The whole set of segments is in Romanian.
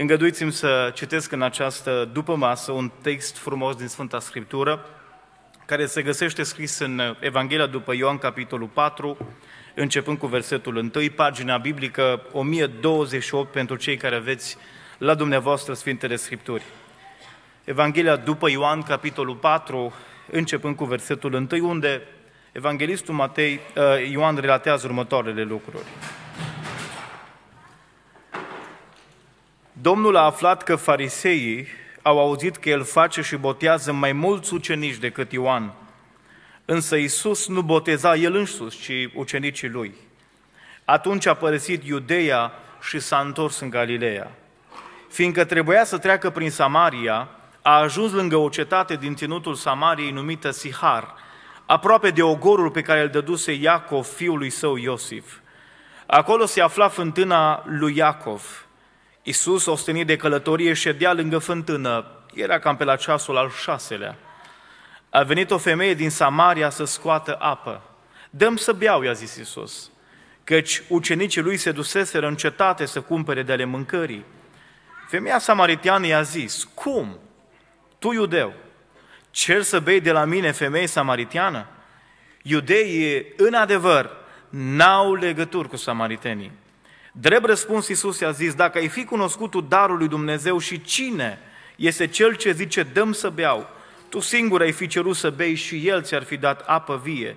Îngăduiți-mi să citesc în această după masă un text frumos din Sfânta Scriptură, care se găsește scris în Evanghelia după Ioan, capitolul 4, începând cu versetul 1, pagina biblică 1028 pentru cei care aveți la dumneavoastră Sfintele Scripturi. Evanghelia după Ioan, capitolul 4, începând cu versetul 1, unde Evanghelistul Matei, uh, Ioan relatează următoarele lucruri. Domnul a aflat că fariseii au auzit că el face și botează mai mulți ucenici decât Ioan. Însă Isus nu boteza el însuși, ci ucenicii lui. Atunci a părăsit Iudeea și s-a întors în Galileea. Fiindcă trebuia să treacă prin Samaria, a ajuns lângă o cetate din ținutul Samariei numită Sihar, aproape de ogorul pe care îl dăduse Iacov, fiul lui său Iosif. Acolo se afla fântâna lui Iacov, Iisus, ostenit de călătorie, ședea lângă fântână. Era cam pe la ceasul al șaselea. A venit o femeie din Samaria să scoată apă. Dăm să beau, i-a zis Iisus, căci ucenicii lui se duseseră în cetate să cumpere de ale mâncării. Femeia samaritiană i-a zis, cum? Tu, iudeu, cer să bei de la mine, femeie samaritiană? Iudeii, în adevăr, n-au legături cu samaritenii. Drept răspuns, Iisus i-a zis, dacă ai fi cunoscutul darul lui Dumnezeu și cine este cel ce zice, dăm să beau, tu singur ai fi cerut să bei și el ți-ar fi dat apă vie.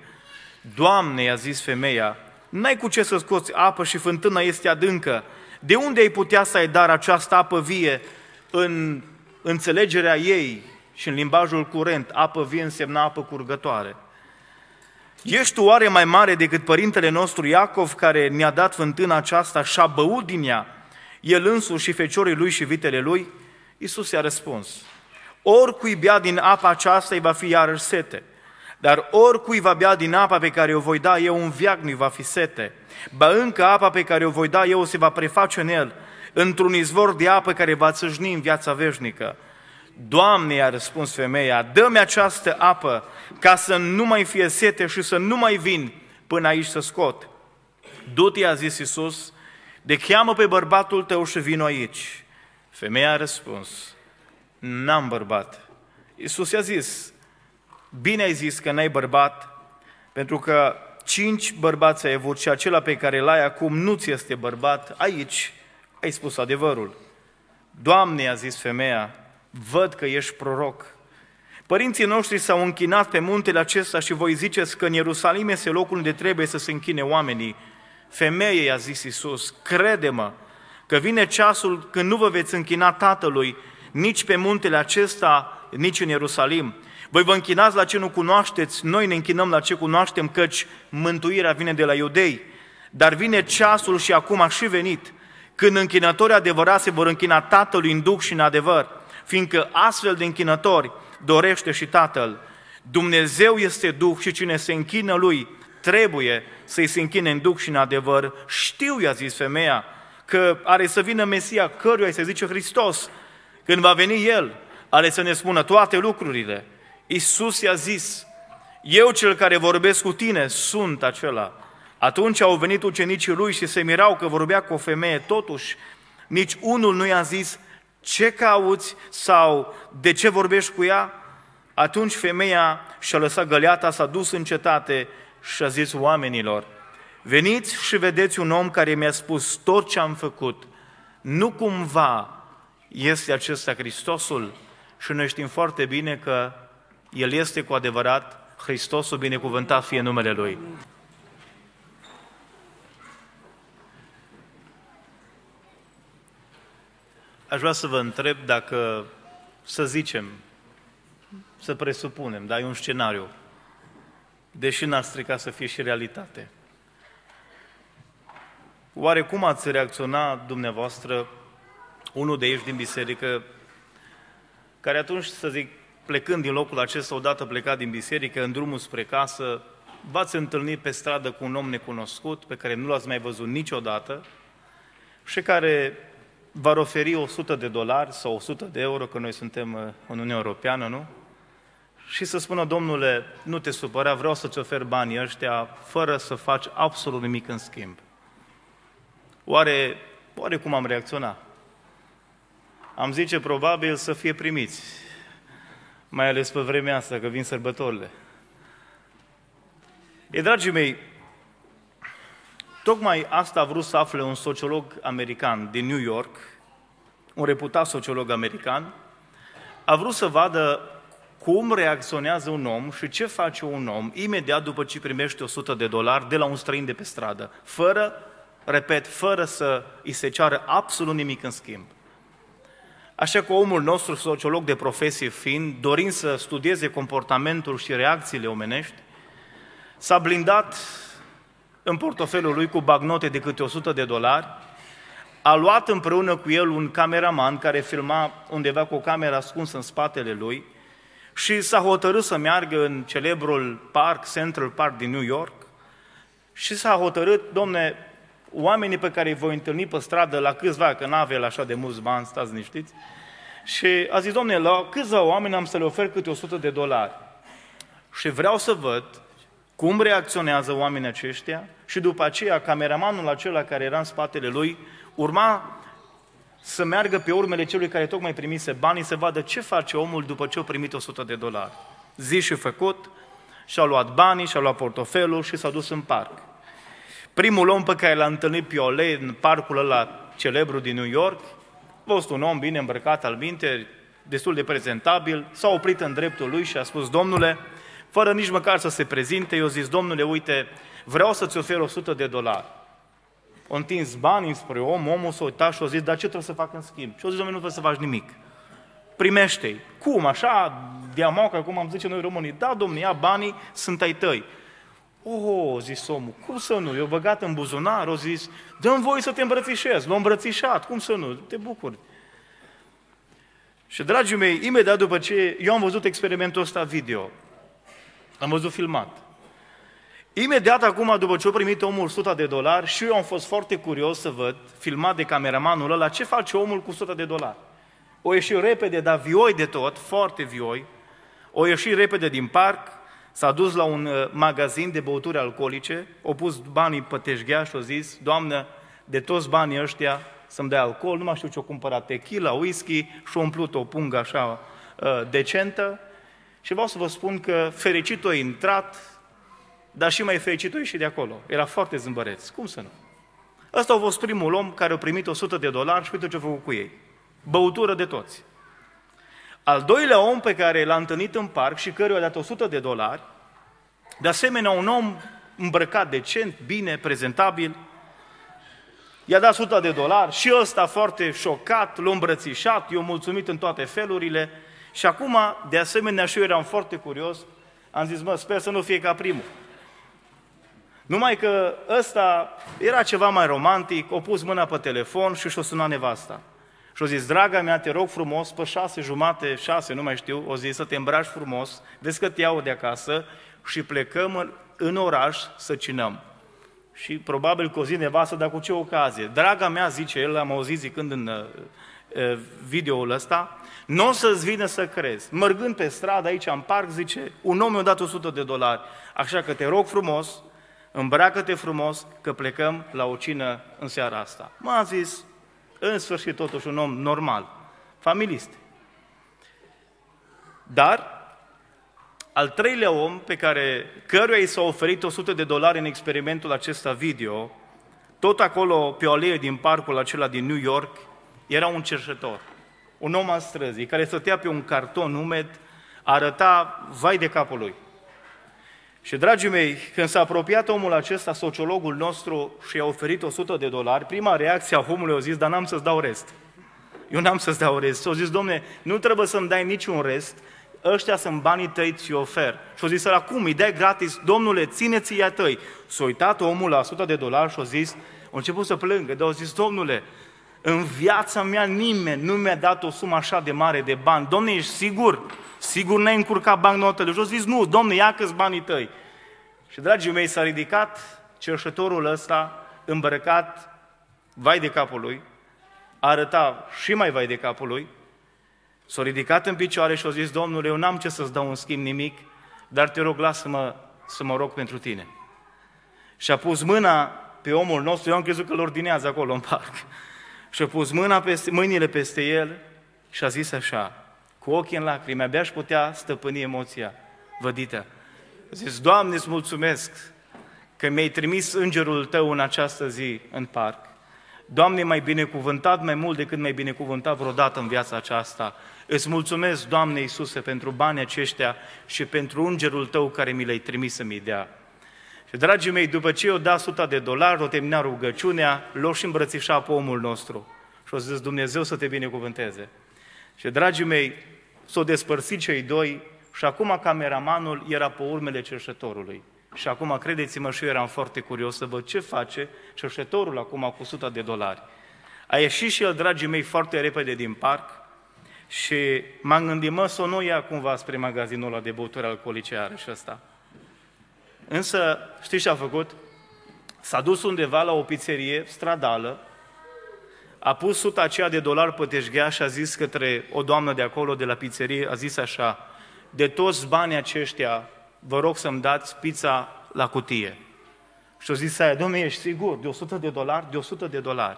Doamne, i-a zis femeia, n-ai cu ce să scoți apă și fântâna este adâncă. De unde ai putea să ai dar această apă vie în înțelegerea ei și în limbajul curent? Apă vie însemna apă curgătoare. Ești tu oare mai mare decât părintele nostru Iacov, care ne-a dat fântâna aceasta și a băut din ea, el însuși și feciorii lui și vitele lui? Iisus i-a răspuns, oricui bea din apa aceasta îi va fi iarăși sete, dar oricui va bea din apa pe care o voi da eu un viac nu va fi sete, ba încă apa pe care o voi da eu se va preface în el, într-un izvor de apă care va țâșni în viața veșnică. Doamne, i-a răspuns femeia, dă-mi această apă ca să nu mai fie sete și să nu mai vin până aici să scot. Du-te, a zis Iisus, de cheamă pe bărbatul tău și vin aici. Femeia a răspuns, n-am bărbat. Iisus i-a zis, bine ai zis că n-ai bărbat, pentru că cinci bărbați ai avut și acela pe care l-ai acum nu ți este bărbat, aici ai spus adevărul. Doamne, a zis femeia, văd că ești proroc. Părinții noștri s-au închinat pe muntele acesta și voi ziceți că în Ierusalim este locul unde trebuie să se închine oamenii. Femeie, i-a zis Iisus, crede-mă că vine ceasul când nu vă veți închina Tatălui, nici pe muntele acesta, nici în Ierusalim. Voi vă închinați la ce nu cunoașteți, noi ne închinăm la ce cunoaștem, căci mântuirea vine de la iudei. Dar vine ceasul și acum a și venit, când închinătorii adevărați se vor închina Tatălui în duc și în adevăr fiindcă astfel de închinători dorește și Tatăl. Dumnezeu este Duh și cine se închină Lui trebuie să-i se închine în Duh și în adevăr. Știu, i-a zis femeia, că are să vină Mesia căruia să se zice Hristos. Când va veni El, are să ne spună toate lucrurile. Iisus i-a zis, eu cel care vorbesc cu tine sunt acela. Atunci au venit ucenicii lui și se mirau că vorbea cu o femeie, totuși nici unul nu i-a zis, ce cauți sau de ce vorbești cu ea? Atunci femeia și-a lăsat găleata, s-a dus în cetate și a zis oamenilor, veniți și vedeți un om care mi-a spus tot ce am făcut. Nu cumva este acesta Hristosul? Și noi știm foarte bine că El este cu adevărat Hristosul, binecuvântat fie numele Lui. aș vrea să vă întreb dacă, să zicem, să presupunem, dar e un scenariu, deși n-ar strica să fie și realitate. Oare cum ați reacționa dumneavoastră, unul de aici din biserică, care atunci, să zic, plecând din locul acesta, odată plecat din biserică, în drumul spre casă, v-ați întâlnit pe stradă cu un om necunoscut, pe care nu l-ați mai văzut niciodată, și care v-ar oferi 100 de dolari sau 100 de euro, că noi suntem uh, în Uniunea Europeană, nu? Și să spună, domnule, nu te supăra, vreau să-ți ofer banii ăștia fără să faci absolut nimic în schimb. Oare, oare cum am reacționat? Am zice probabil să fie primiți, mai ales pe vremea asta, că vin sărbătorile. E, dragii mei, Tocmai asta a vrut să afle un sociolog american din New York, un reputat sociolog american, a vrut să vadă cum reacționează un om și ce face un om imediat după ce primește 100 de dolari de la un străin de pe stradă, fără, repet, fără să îi se ceară absolut nimic în schimb. Așa că omul nostru, sociolog de profesie fiind, dorind să studieze comportamentul și reacțiile omenești, s-a blindat în portofelul lui cu bagnote de câte 100 de dolari, a luat împreună cu el un cameraman care filma undeva cu o cameră ascunsă în spatele lui și s-a hotărât să meargă în celebrul parc, Central Park din New York și s-a hotărât, domne, oamenii pe care îi voi întâlni pe stradă, la câțiva, că n-avea așa de mulți bani, stați niștiți, și a zis, domne, la câțiva oameni am să le ofer câte 100 de dolari. Și vreau să văd cum reacționează oamenii aceștia și după aceea cameramanul acela care era în spatele lui urma să meargă pe urmele celui care tocmai primise banii, să vadă ce face omul după ce a primit 100 de dolari. Zi și făcut, și-a luat banii, și-a luat portofelul și s-a dus în parc. Primul om pe care l-a întâlnit pe Piolet în parcul ăla celebru din New York, a fost un om bine îmbrăcat, albinte, destul de prezentabil, s-a oprit în dreptul lui și a spus, domnule, fără nici măcar să se prezinte, eu zic, domnule, uite, vreau să-ți ofer 100 de dolari. O întins banii spre om, omul s-a uitat și a zis, dar ce trebuie să fac în schimb? Și a zis, domnule, nu trebuie să faci nimic. Primește-i. Cum, așa, diamoca, cum am zice noi românii, da, domnule, ia banii, sunt ai tăi. Oh, zis omul, cum să nu? Eu băgat în buzunar, o zis, dăm voi să te îmbrățișez. L-am îmbrățișat, cum să nu? Te bucuri. Și, dragii mei, imediat după ce eu am văzut experimentul ăsta video, L-am văzut filmat. Imediat acum, după ce a primit omul 100 de dolari, și eu am fost foarte curios să văd, filmat de cameramanul ăla, ce face omul cu 100 de dolari. O ieși repede, dar vioi de tot, foarte vioi, o ieși repede din parc, s-a dus la un uh, magazin de băuturi alcoolice, o pus banii pe teșghea și a zis, Doamnă, de toți banii ăștia să-mi dea alcool, nu mai știu ce-o cumpărat, tequila, whisky, și-o umplut o pungă așa uh, decentă, și vreau să vă spun că fericit o intrat, dar și mai fericit o ieșit de acolo. Era foarte zâmbăreț. Cum să nu? Ăsta a fost primul om care a primit 100 de dolari și uite ce a făcut cu ei. Băutură de toți. Al doilea om pe care l-a întâlnit în parc și căruia a dat 100 de dolari, de asemenea un om îmbrăcat decent, bine, prezentabil, i-a dat 100 de dolari și ăsta foarte șocat, l-a îmbrățișat, i-a mulțumit în toate felurile, și acum, de asemenea, și eu eram foarte curios, am zis, mă, sper să nu fie ca primul. Numai că ăsta era ceva mai romantic, o pus mâna pe telefon și și-o suna nevasta. Și-o zis, draga mea, te rog frumos, pe șase jumate, șase, nu mai știu, o zis să te îmbraci frumos, vezi că te iau de acasă și plecăm în, oraș să cinăm. Și probabil că o zi nevastă, dar cu ce ocazie? Draga mea, zice el, am auzit zicând în uh, uh videoul ăsta, nu o să-ți vină să crezi. Mărgând pe stradă aici în parc, zice, un om mi-a dat 100 de dolari, așa că te rog frumos, îmbracă-te frumos, că plecăm la o cină în seara asta. M-a zis, în sfârșit, totuși un om normal, familist. Dar al treilea om pe care căruia i s-a oferit 100 de dolari în experimentul acesta video, tot acolo pe o alee din parcul acela din New York, era un cerșător un om al străzii, care stătea pe un carton umed, arăta vai de capul lui. Și, dragii mei, când s-a apropiat omul acesta, sociologul nostru, și i-a oferit 100 de dolari, prima reacție a omului a zis, dar n-am să-ți dau rest. Eu n-am să-ți dau rest. „Și a zis, domne, nu trebuie să-mi dai niciun rest, ăștia sunt banii tăi, ți ofer. Și-a zis, „La acum îi dai gratis, domnule, ține-ți i tăi. S-a uitat omul la 100 de dolari și a zis, a început să plângă, dar a zis, domnule, în viața mea nimeni nu mi-a dat o sumă așa de mare de bani. Domne, ești sigur? Sigur ne-ai încurcat bancnotele? Și au zis, nu, domne, ia că banii tăi. Și, dragii mei, s-a ridicat cerșătorul ăsta, îmbrăcat, vai de capul lui, arăta și mai vai de capul lui, s-a ridicat în picioare și a zis, Domnule, eu n-am ce să-ți dau în schimb nimic, dar te rog, lasă-mă să mă rog pentru tine. Și a pus mâna pe omul nostru, eu am crezut că l ordinează acolo în parc și-a pus mâna peste, mâinile peste el și a zis așa, cu ochii în lacrimi, abia și putea stăpâni emoția vădită. A zis, Doamne, îți mulțumesc că mi-ai trimis îngerul Tău în această zi în parc. Doamne, mai binecuvântat mai mult decât mai binecuvântat vreodată în viața aceasta. Îți mulțumesc, Doamne Iisuse, pentru banii aceștia și pentru îngerul Tău care mi l-ai trimis să-mi dea. Și, dragii mei, după ce eu da suta de dolari, o termina rugăciunea, l și îmbrățișa pe omul nostru. Și o zis, Dumnezeu să te binecuvânteze. Și, dragii mei, s-au despărțit cei doi și acum cameramanul era pe urmele cerșătorului. Și acum, credeți-mă, și eu eram foarte curios să văd ce face cerșătorul acum cu suta de dolari. A ieșit și el, dragii mei, foarte repede din parc și m-am gândit, mă, să o nu ia cumva spre magazinul ăla de băuturi alcoolice are și ăsta. Însă, știți ce a făcut? S-a dus undeva la o pizzerie stradală, a pus suta aceea de dolari pe teșghea și a zis către o doamnă de acolo, de la pizzerie, a zis așa, de toți banii aceștia, vă rog să-mi dați pizza la cutie. și a zis aia, domne, ești sigur, de 100 de dolari, de 100 de dolari.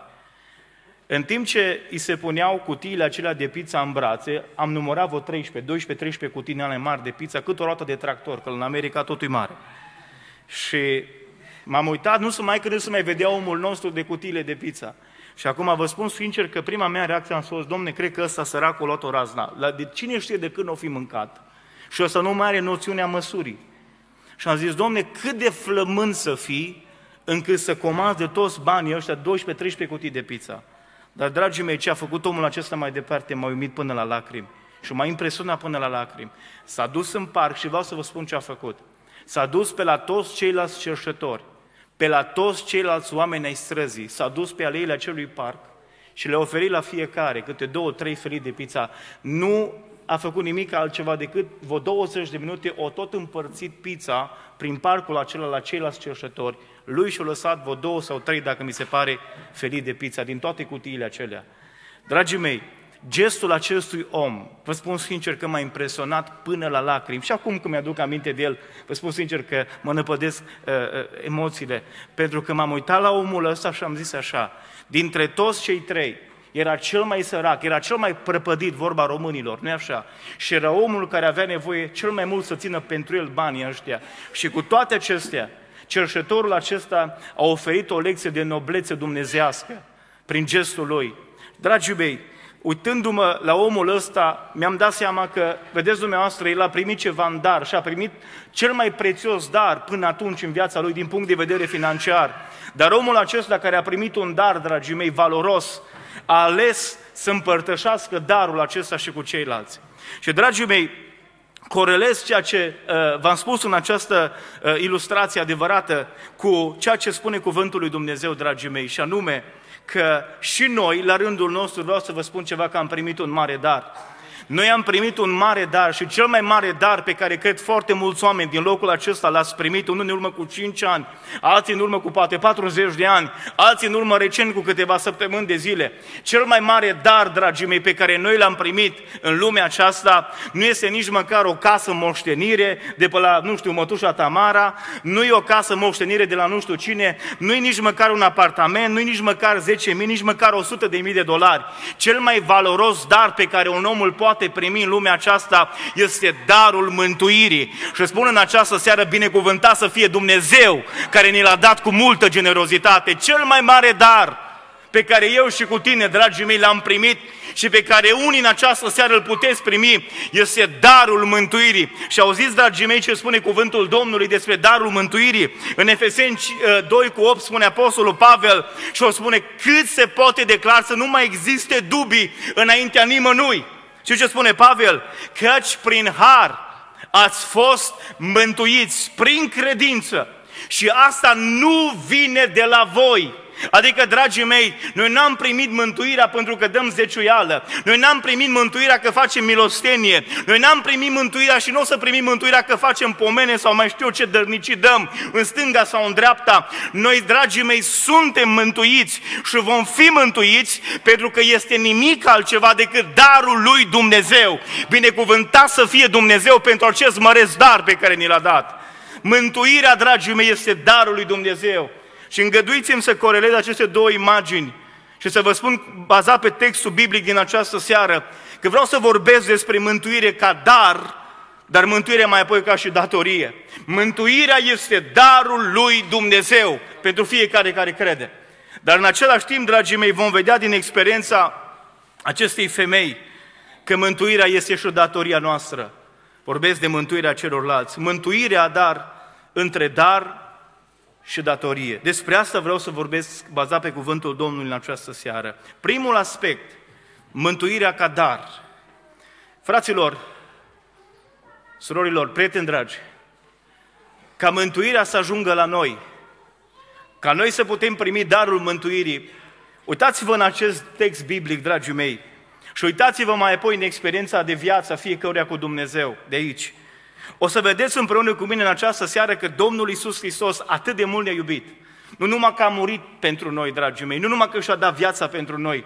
În timp ce îi se puneau cutiile acelea de pizza în brațe, am numărat vreo 13, 12, 13 cutii ale mari de pizza, cât o roată de tractor, că în America totul e mare. Și m-am uitat, nu sunt mai crezut să mai vedea omul nostru de cutiile de pizza. Și acum vă spun sincer că prima mea reacție am spus, domne, cred că ăsta săracul a luat o razna. La, de cine știe de când o fi mâncat? Și ăsta nu mai are noțiunea măsurii. Și am zis, domne, cât de flămând să fii încât să comanzi de toți banii ăștia 12-13 cutii de pizza. Dar, dragii mei, ce a făcut omul acesta mai departe m-a uimit până la lacrimi și m-a impresionat până la lacrimi. S-a dus în parc și vreau să vă spun ce a făcut. S-a dus pe la toți ceilalți cerșători, pe la toți ceilalți oameni ai străzii, s-a dus pe aleile acelui parc și le-a oferit la fiecare câte două, trei felii de pizza. Nu a făcut nimic altceva decât vă 20 de minute o tot împărțit pizza prin parcul acela la ceilalți cerșători. Lui și-a lăsat vă două sau trei, dacă mi se pare, felii de pizza din toate cutiile acelea. Dragii mei, gestul acestui om, vă spun sincer că m-a impresionat până la lacrimi și acum când mi-aduc aminte de el, vă spun sincer că mă năpădesc uh, uh, emoțiile, pentru că m-am uitat la omul ăsta și am zis așa, dintre toți cei trei, era cel mai sărac, era cel mai prăpădit, vorba românilor, nu așa? Și era omul care avea nevoie cel mai mult să țină pentru el banii ăștia. Și cu toate acestea, cerșetorul acesta a oferit o lecție de noblețe dumnezească prin gestul lui. Dragii mei, uitându-mă la omul ăsta, mi-am dat seama că, vedeți dumneavoastră, el a primit ceva în dar și a primit cel mai prețios dar până atunci în viața lui din punct de vedere financiar. Dar omul acesta care a primit un dar, dragii mei, valoros, a ales să împărtășească darul acesta și cu ceilalți. Și, dragii mei, corelez ceea ce uh, v-am spus în această uh, ilustrație adevărată cu ceea ce spune cuvântul lui Dumnezeu, dragii mei, și anume, uh, că și noi, la rândul nostru, vreau să vă spun ceva, că am primit un mare dar. Noi am primit un mare dar și cel mai mare dar pe care cred foarte mulți oameni din locul acesta l-ați primit, unul în urmă cu 5 ani, alții în urmă cu poate 40 de ani, alții în urmă recent cu câteva săptămâni de zile. Cel mai mare dar, dragii mei, pe care noi l-am primit în lumea aceasta nu este nici măcar o casă moștenire de pe la, nu știu, mătușa Tamara, nu e o casă moștenire de la nu știu cine, nu e nici măcar un apartament, nu e nici măcar 10.000, nici măcar 100.000 de dolari. Cel mai valoros dar pe care un om îl poate poate primi în lumea aceasta este darul mântuirii. Și spun în această seară binecuvântat să fie Dumnezeu care ne l-a dat cu multă generozitate, cel mai mare dar pe care eu și cu tine, dragii mei, l-am primit și pe care unii în această seară îl puteți primi, este darul mântuirii. Și auziți, dragii mei, ce spune cuvântul Domnului despre darul mântuirii? În Efeseni 2 uh, cu 8 spune Apostolul Pavel și o spune cât se poate declar să nu mai existe dubii înaintea nimănui. Și ce spune Pavel? Căci prin har ați fost mântuiți prin credință. Și asta nu vine de la voi, Adică, dragii mei, noi n-am primit mântuirea pentru că dăm zeciuială. Noi n-am primit mântuirea că facem milostenie. Noi n-am primit mântuirea și nu o să primim mântuirea că facem pomene sau mai știu ce dărnicii dăm în stânga sau în dreapta. Noi, dragii mei, suntem mântuiți și vom fi mântuiți pentru că este nimic altceva decât darul lui Dumnezeu. Binecuvântat să fie Dumnezeu pentru acest măresc dar pe care ni l-a dat. Mântuirea, dragii mei, este darul lui Dumnezeu. Și îngăduiți-mi să corelez aceste două imagini și să vă spun, bazat pe textul biblic din această seară, că vreau să vorbesc despre mântuire ca dar, dar mântuirea mai apoi ca și datorie. Mântuirea este darul lui Dumnezeu pentru fiecare care crede. Dar în același timp, dragii mei, vom vedea din experiența acestei femei că mântuirea este și o datoria noastră. Vorbesc de mântuirea celorlalți. Mântuirea, dar, între dar și datorie. Despre asta vreau să vorbesc bazat pe cuvântul Domnului în această seară. Primul aspect, mântuirea ca dar. Fraților, surorilor, prieteni dragi, ca mântuirea să ajungă la noi, ca noi să putem primi darul mântuirii, uitați-vă în acest text biblic, dragii mei, și uitați-vă mai apoi în experiența de viață a fiecăruia cu Dumnezeu, de aici – o să vedeți împreună cu mine în această seară că Domnul Isus Hristos atât de mult ne-a iubit. Nu numai că a murit pentru noi, dragii mei, nu numai că și-a dat viața pentru noi,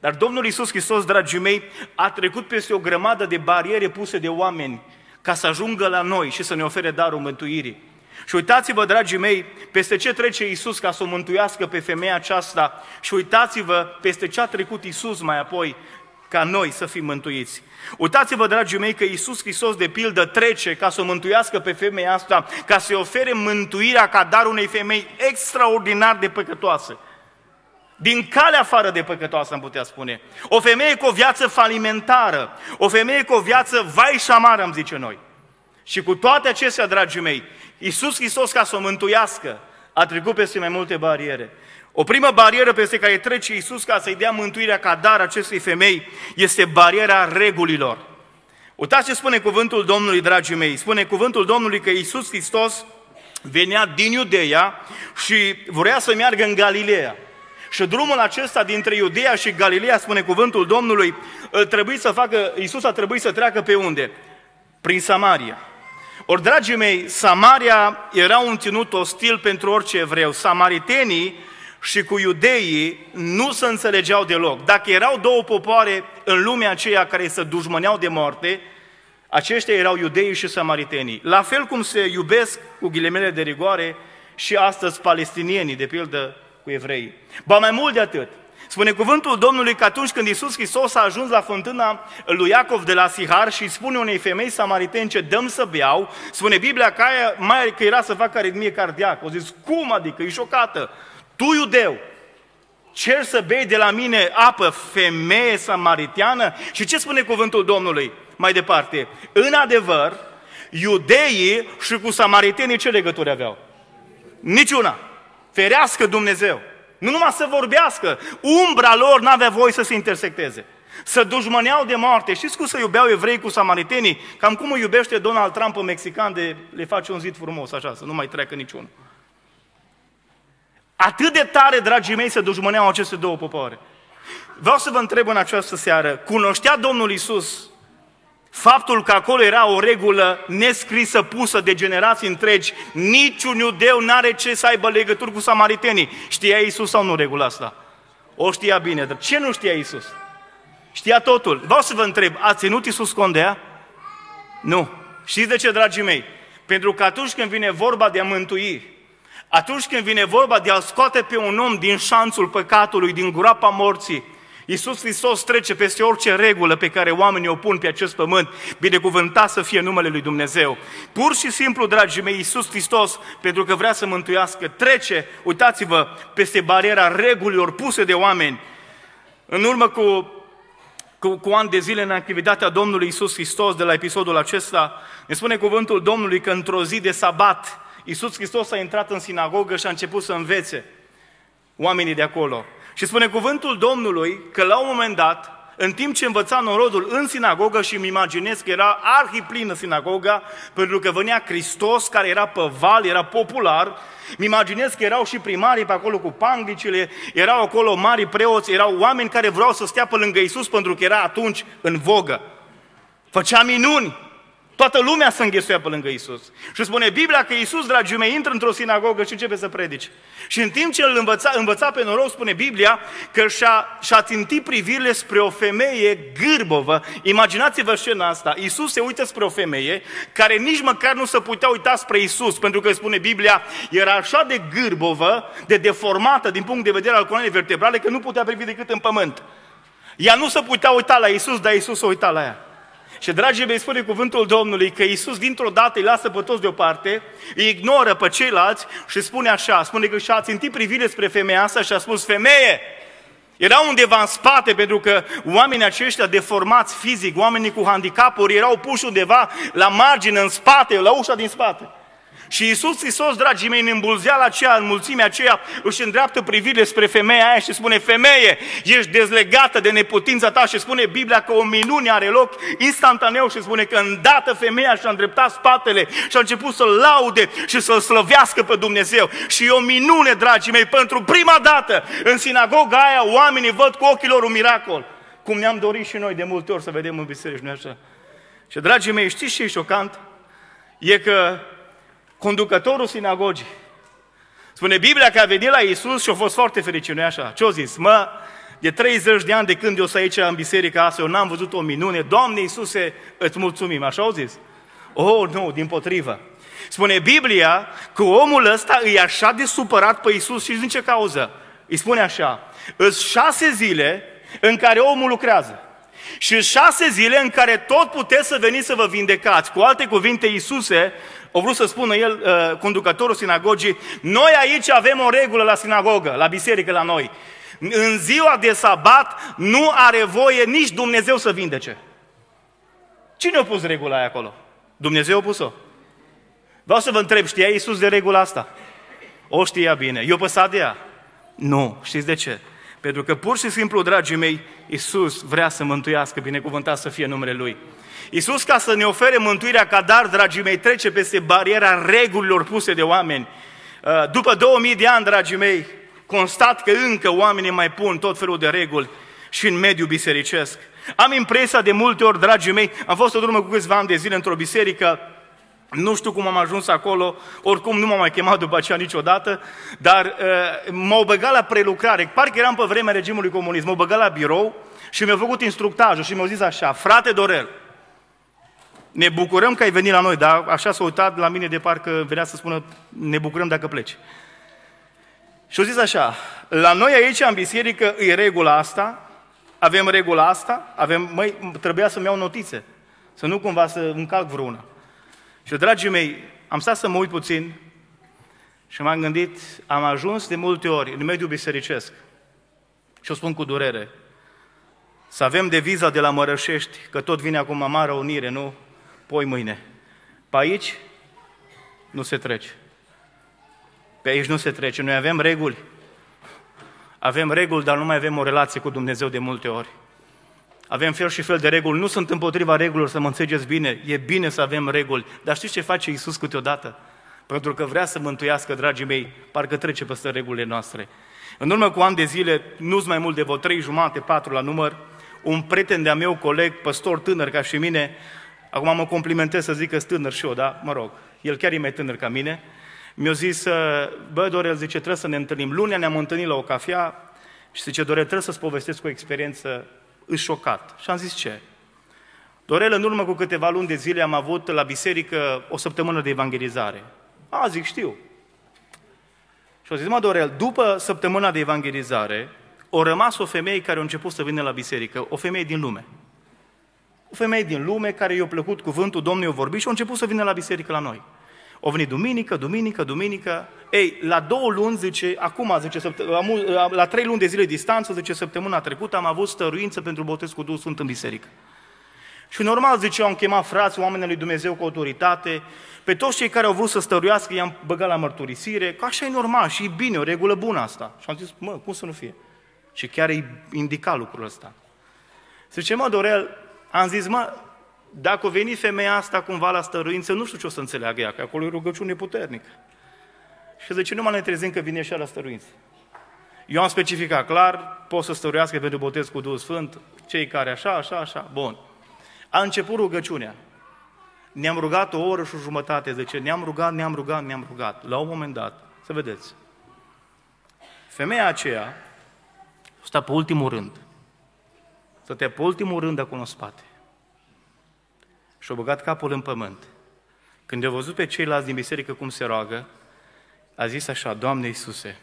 dar Domnul Isus Hristos, dragii mei, a trecut peste o grămadă de bariere puse de oameni ca să ajungă la noi și să ne ofere darul mântuirii. Și uitați-vă, dragii mei, peste ce trece Isus ca să o mântuiască pe femeia aceasta și uitați-vă peste ce a trecut Isus mai apoi ca noi să fim mântuiți. Uitați-vă, dragii mei, că Iisus Hristos, de pildă, trece ca să o mântuiască pe femeia asta, ca să-i ofere mântuirea ca dar unei femei extraordinar de păcătoasă. Din calea afară de păcătoasă, am putea spune. O femeie cu o viață falimentară, o femeie cu o viață vai și amară, am zice noi. Și cu toate acestea, dragii mei, Iisus Hristos, ca să o mântuiască, a trecut peste mai multe bariere. O primă barieră peste care trece Iisus ca să-i dea mântuirea ca dar acestei femei este bariera regulilor. Uitați ce spune cuvântul Domnului, dragii mei. Spune cuvântul Domnului că Iisus Hristos venea din Iudeea și vrea să meargă în Galileea. Și drumul acesta dintre Iudeea și Galileea, spune cuvântul Domnului, trebuie să facă, Iisus a trebuit să treacă pe unde? Prin Samaria. Ori, dragii mei, Samaria era un ținut ostil pentru orice evreu. Samaritenii și cu iudeii nu se înțelegeau deloc. Dacă erau două popoare în lumea aceea care se dușmăneau de moarte, aceștia erau iudeii și samaritenii. La fel cum se iubesc, cu ghilimele de rigoare, și astăzi palestinienii, de pildă, cu evreii. Ba mai mult de atât, spune cuvântul Domnului că atunci când Iisus Hristos a ajuns la fântâna lui Iacov de la Sihar și spune unei femei samaritence, dăm să beau, spune Biblia că aia mai că era să facă aritmie cardiacă. O zis, cum adică? E șocată. Tu, iudeu, cer să bei de la mine apă, femeie samaritiană? Și ce spune cuvântul Domnului mai departe? În adevăr, iudeii și cu samaritenii ce legături aveau? Niciuna. Ferească Dumnezeu. Nu numai să vorbească, umbra lor n-avea voie să se intersecteze. Să dușmăneau de moarte. Știți cum să iubeau evrei cu samaritenii? Cam cum îi iubește Donald Trump mexican de le face un zid frumos, așa, să nu mai treacă niciunul. Atât de tare, dragii mei, se dușmăneau aceste două popoare. Vreau să vă întreb în această seară, cunoștea Domnul Isus faptul că acolo era o regulă nescrisă, pusă de generații întregi, niciun iudeu nu are ce să aibă legături cu samaritenii. Știa Isus sau nu regula asta? O știa bine, dar ce nu știa Isus? Știa totul. Vreau să vă întreb, a ținut Isus cont de ea? Nu. Știți de ce, dragii mei? Pentru că atunci când vine vorba de a mântui, atunci când vine vorba de a scoate pe un om din șanțul păcatului, din groapa morții, Iisus Hristos trece peste orice regulă pe care oamenii o pun pe acest pământ, binecuvântat să fie numele Lui Dumnezeu. Pur și simplu, dragii mei, Iisus Hristos, pentru că vrea să mântuiască, trece, uitați-vă, peste bariera regulilor puse de oameni. În urmă cu, cu, cu ani de zile în activitatea Domnului Iisus Hristos de la episodul acesta, ne spune cuvântul Domnului că într-o zi de sabat, Iisus Hristos a intrat în sinagogă și a început să învețe oamenii de acolo. Și spune cuvântul Domnului că la un moment dat, în timp ce învăța norodul în sinagogă și îmi imaginez că era arhiplină sinagoga, pentru că venea Hristos care era pe val, era popular, îmi imaginez că erau și primarii pe acolo cu panglicile, erau acolo mari preoți, erau oameni care vreau să stea pe lângă Iisus pentru că era atunci în vogă. Făcea minuni, Toată lumea se înghesuia pe lângă Isus. Și spune Biblia că Isus, dragii mei, intră într-o sinagogă și începe să predice. Și în timp ce îl învăța, învăța pe noroc, spune Biblia că și-a, și-a țintit privirile spre o femeie gârbovă. Imaginați-vă scena asta. Isus se uită spre o femeie care nici măcar nu se putea uita spre Isus, pentru că spune Biblia, era așa de gârbovă, de deformată din punct de vedere al coloanei vertebrale, că nu putea privi decât în pământ. Ea nu se putea uita la Isus, dar Isus se uita la ea. Și dragii mei, spune cuvântul Domnului că Iisus dintr-o dată îi lasă pe toți deoparte, îi ignoră pe ceilalți și spune așa, spune că și-a țintit privire spre femeia asta și a spus, femeie, era undeva în spate, pentru că oamenii aceștia deformați fizic, oamenii cu handicapuri, erau puși undeva la margine, în spate, la ușa din spate. Și Iisus Hristos, dragii mei, în îmbulzeala aceea, în mulțimea aceea, își îndreaptă privirile spre femeia aia și spune, femeie, ești dezlegată de neputința ta și spune Biblia că o minune are loc instantaneu și spune că îndată femeia și-a îndreptat spatele și a început să-L laude și să-L slăvească pe Dumnezeu. Și o minune, dragii mei, pentru prima dată în sinagoga aia oamenii văd cu ochii lor un miracol. Cum ne-am dorit și noi de multe ori să vedem în biserici, nu așa? Și dragii mei, știți ce e șocant? E că conducătorul sinagogii. Spune Biblia că a venit la Isus și a fost foarte fericit, nu așa? Ce-a zis? Mă, de 30 de ani de când eu sunt aici în biserica asta, eu n-am văzut o minune. Doamne Iisuse, îți mulțumim. Așa au zis? Oh, nu, din potrivă. Spune Biblia că omul ăsta e așa de supărat pe Iisus și din ce cauză? Îi spune așa, îți șase zile în care omul lucrează. Și șase zile în care tot puteți să veniți să vă vindecați. Cu alte cuvinte, Iisuse, o vrut să spună el, uh, conducătorul sinagogii, noi aici avem o regulă la sinagogă, la biserică, la noi. În ziua de sabat nu are voie nici Dumnezeu să vindece. Cine a pus regula aia acolo? Dumnezeu a pus-o. Vreau să vă întreb, știa Iisus de regula asta? O știa bine. Eu păsat de ea? Nu. Știți de ce? Pentru că pur și simplu, dragii mei, Isus vrea să mântuiască, binecuvântat să fie numele Lui. Isus, ca să ne ofere mântuirea ca dar, dragii mei, trece peste bariera regulilor puse de oameni. Uh, după 2000 de ani, dragii mei, constat că încă oamenii mai pun tot felul de reguli și în mediul bisericesc. Am impresia de multe ori, dragii mei, am fost în urmă cu câțiva ani de zile într-o biserică nu știu cum am ajuns acolo, oricum nu m-am mai chemat după aceea niciodată, dar uh, m-au băgat la prelucrare, parcă eram pe vremea regimului comunism, m-au băgat la birou și mi-au făcut instructajul și mi-au zis așa, frate Dorel, ne bucurăm că ai venit la noi, dar așa s-a uitat la mine de parcă venea să spună, ne bucurăm dacă pleci. Și au zis așa, la noi aici în biserică e regula asta, avem regula asta, avem, măi, trebuia să-mi iau notițe, să nu cumva să încalc vreuna. Și, dragii mei, am stat să mă uit puțin și m-am gândit, am ajuns de multe ori în mediul bisericesc, și o spun cu durere, să avem deviza de la Mărășești, că tot vine acum Marea Unire, nu? Poi mâine. Pe aici nu se trece. Pe aici nu se trece. Noi avem reguli. Avem reguli, dar nu mai avem o relație cu Dumnezeu de multe ori. Avem fel și fel de reguli, nu sunt împotriva regulilor, să mă înțelegeți bine, e bine să avem reguli, dar știți ce face Iisus câteodată? Pentru că vrea să mântuiască, dragii mei, parcă trece peste regulile noastre. În urmă cu ani de zile, nu mai mult de vreo trei jumate, patru la număr, un prieten de-a meu, coleg, păstor tânăr ca și mine, acum mă complimentez să zic că sunt tânăr și eu, da? Mă rog, el chiar e mai tânăr ca mine, mi-a zis, bă, Dorel, zice, trebuie să ne întâlnim. Lunea ne-am întâlnit la o cafea și zice, Dorel, trebuie să-ți povestesc o experiență șocat. Și am zis ce? Dorel, în urmă cu câteva luni de zile am avut la biserică o săptămână de evangelizare. A, zic, știu. Și au zis, mă, Dorel, după săptămâna de evangelizare, o rămas o femeie care a început să vină la biserică, o femeie din lume. O femeie din lume care i-a plăcut cuvântul, Domnul i-a vorbit și a început să vină la biserică la noi. O venit duminică, duminică, duminică. Ei, la două luni, zice, acum, zice, la trei luni de zile distanță, zice, săptămâna trecută am avut stăruință pentru botez cu Duhul Sfânt în biserică. Și normal, zice, eu am chemat frați, oamenii lui Dumnezeu cu autoritate, pe toți cei care au vrut să stăruiască, i-am băgat la mărturisire, că așa e normal și e bine, o regulă bună asta. Și am zis, mă, cum să nu fie? Și chiar îi indica lucrul ăsta. Zice, mă, Dorel, am zis, mă, dacă o veni femeia asta cumva la stăruință, nu știu ce o să înțeleagă ea, că acolo e rugăciune puternică. Și de ce nu mai ne trezim că vine și la stăruință? Eu am specificat clar, pot să stăruiască pentru botez cu Duhul Sfânt, cei care așa, așa, așa, bun. A început rugăciunea. Ne-am rugat o oră și o jumătate, de ce? Ne-am rugat, ne-am rugat, ne-am rugat. La un moment dat, să vedeți, femeia aceea stă pe ultimul rând. Stătea pe ultimul rând acolo în spate și-a băgat capul în pământ. Când a văzut pe ceilalți din biserică cum se roagă, a zis așa, Doamne Iisuse,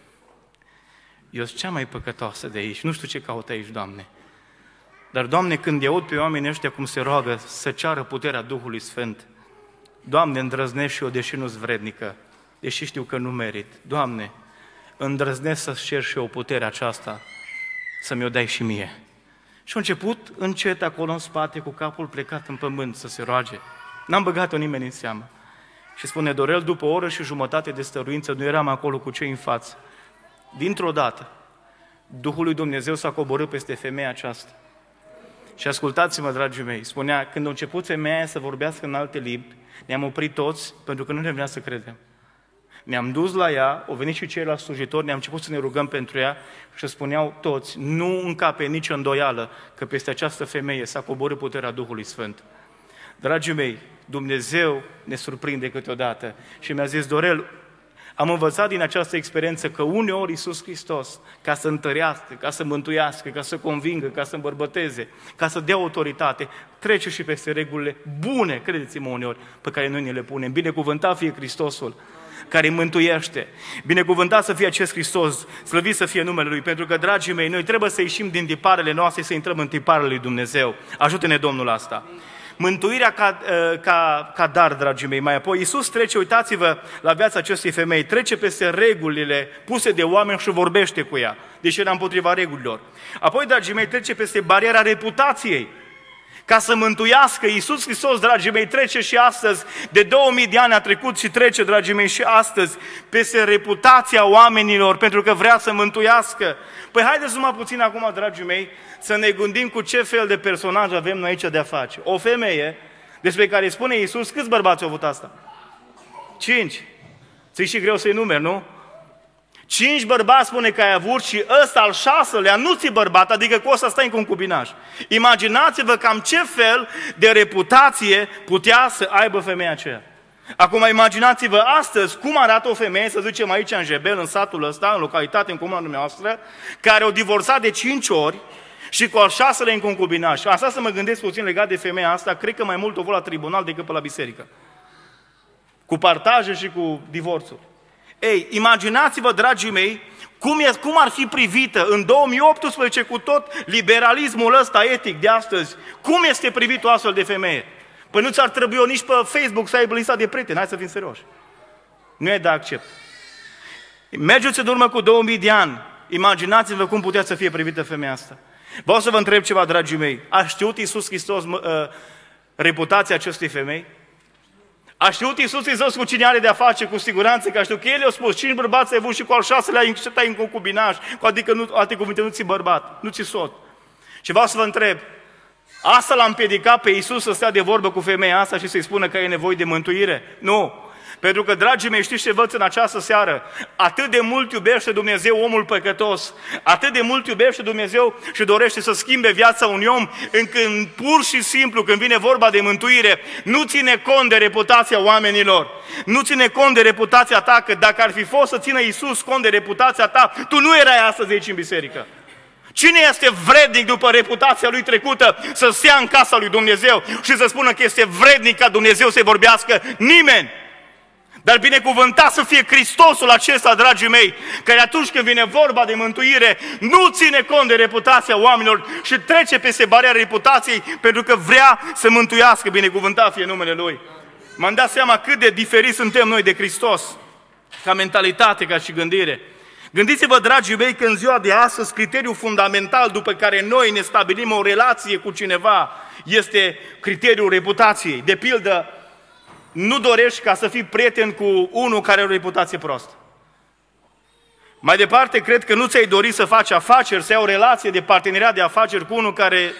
eu sunt cea mai păcătoasă de aici, nu știu ce caut aici, Doamne. Dar, Doamne, când eu aud pe oamenii ăștia cum se roagă să ceară puterea Duhului Sfânt, Doamne, îndrăznești și eu, deși nu-s vrednică, deși știu că nu merit. Doamne, îndrăznesc să-ți cer și eu puterea aceasta, să mi-o dai și mie. Și a început încet acolo în spate, cu capul plecat în pământ să se roage. N-am băgat-o nimeni în seamă. Și spune Dorel, după o oră și jumătate de stăruință, nu eram acolo cu cei în față. Dintr-o dată, Duhul lui Dumnezeu s-a coborât peste femeia aceasta. Și ascultați-mă, dragii mei, spunea, când a început femeia să vorbească în alte limbi, ne-am oprit toți pentru că nu ne vrea să credem. Ne-am dus la ea, au venit și ceilalți slujitori, ne-am început să ne rugăm pentru ea și spuneau toți, nu încape nicio îndoială că peste această femeie s-a coborât puterea Duhului Sfânt. Dragii mei, Dumnezeu ne surprinde câteodată și mi-a zis, Dorel, am învățat din această experiență că uneori Iisus Hristos, ca să întărească, ca să mântuiască, ca să convingă, ca să îmbărbăteze, ca să dea autoritate, trece și peste regulile bune, credeți-mă uneori, pe care noi ne le punem. Binecuvântat fie Hristosul! care mântuiește. Binecuvântat să fie acest Hristos, slăvit să fie numele Lui, pentru că, dragii mei, noi trebuie să ieșim din tiparele noastre și să intrăm în tiparele Lui Dumnezeu. Ajută-ne Domnul asta. Mântuirea ca, ă, ca, ca dar, dragii mei. Mai apoi, Iisus trece, uitați-vă la viața acestei femei, trece peste regulile puse de oameni și vorbește cu ea, deși era împotriva regulilor. Apoi, dragii mei, trece peste bariera reputației ca să mântuiască. Iisus Hristos, dragii mei, trece și astăzi, de 2000 de ani a trecut și trece, dragii mei, și astăzi, peste reputația oamenilor, pentru că vrea să mântuiască. Păi haideți numai puțin acum, dragii mei, să ne gândim cu ce fel de personaj avem noi aici de-a face. O femeie despre care spune Iisus, câți bărbați au avut asta? Cinci. Ți-i și greu să-i numeri, nu? Cinci bărbați spune că ai avut și ăsta al șaselea nu ți bărbat, adică cu ăsta stai în concubinaj. Imaginați-vă cam ce fel de reputație putea să aibă femeia aceea. Acum imaginați-vă astăzi cum arată o femeie, să zicem aici în Jebel, în satul ăsta, în localitate, în comuna dumneavoastră, care o divorțat de cinci ori și cu al șaselea în concubinaj. Asta să mă gândesc puțin legat de femeia asta, cred că mai mult o vor la tribunal decât pe la biserică. Cu partaje și cu divorțul. Ei, imaginați-vă, dragii mei, cum, e, cum ar fi privită în 2018 cu tot liberalismul ăsta etic de astăzi? Cum este privit o astfel de femeie? Păi nu ți-ar trebui eu nici pe Facebook să ai lista de prieteni, hai să fim serioși. Nu e de accept. Mergeți în urmă cu 2000 de ani, imaginați-vă cum putea să fie privită femeia asta. Vreau să vă întreb ceva, dragii mei. A știut Iisus Hristos uh, reputația acestei femei? A știut Iisus Hristos cu cine are de-a face, cu siguranță, că a știut că El i-a spus, cinci bărbați ai avut și cu al șaselea ai încetat în concubinaj, cu adică nu, alte cuvinte, nu ți bărbat, nu ți sot. Și vreau să vă întreb, asta l-a împiedicat pe Iisus să stea de vorbă cu femeia asta și să-i spună că e nevoie de mântuire? Nu, pentru că, dragii mei, știți ce văd în această seară? Atât de mult iubește Dumnezeu omul păcătos, atât de mult iubește Dumnezeu și dorește să schimbe viața unui om, încât pur și simplu, când vine vorba de mântuire, nu ține cont de reputația oamenilor, nu ține cont de reputația ta, că dacă ar fi fost să țină Iisus cont de reputația ta, tu nu erai astăzi aici în biserică. Cine este vrednic după reputația lui trecută să stea în casa lui Dumnezeu și să spună că este vrednic ca Dumnezeu să vorbească? Nimeni! Dar binecuvântat să fie Hristosul acesta, dragii mei, care atunci când vine vorba de mântuire, nu ține cont de reputația oamenilor și trece peste barea reputației pentru că vrea să mântuiască, binecuvântat fie numele Lui. M-am dat seama cât de diferiți suntem noi de Hristos, ca mentalitate, ca și gândire. Gândiți-vă, dragii mei, că în ziua de astăzi criteriul fundamental după care noi ne stabilim o relație cu cineva este criteriul reputației. De pildă, nu dorești ca să fii prieten cu unul care are o reputație proastă. Mai departe, cred că nu ți-ai dori să faci afaceri, să ai o relație de parteneriat de afaceri cu unul care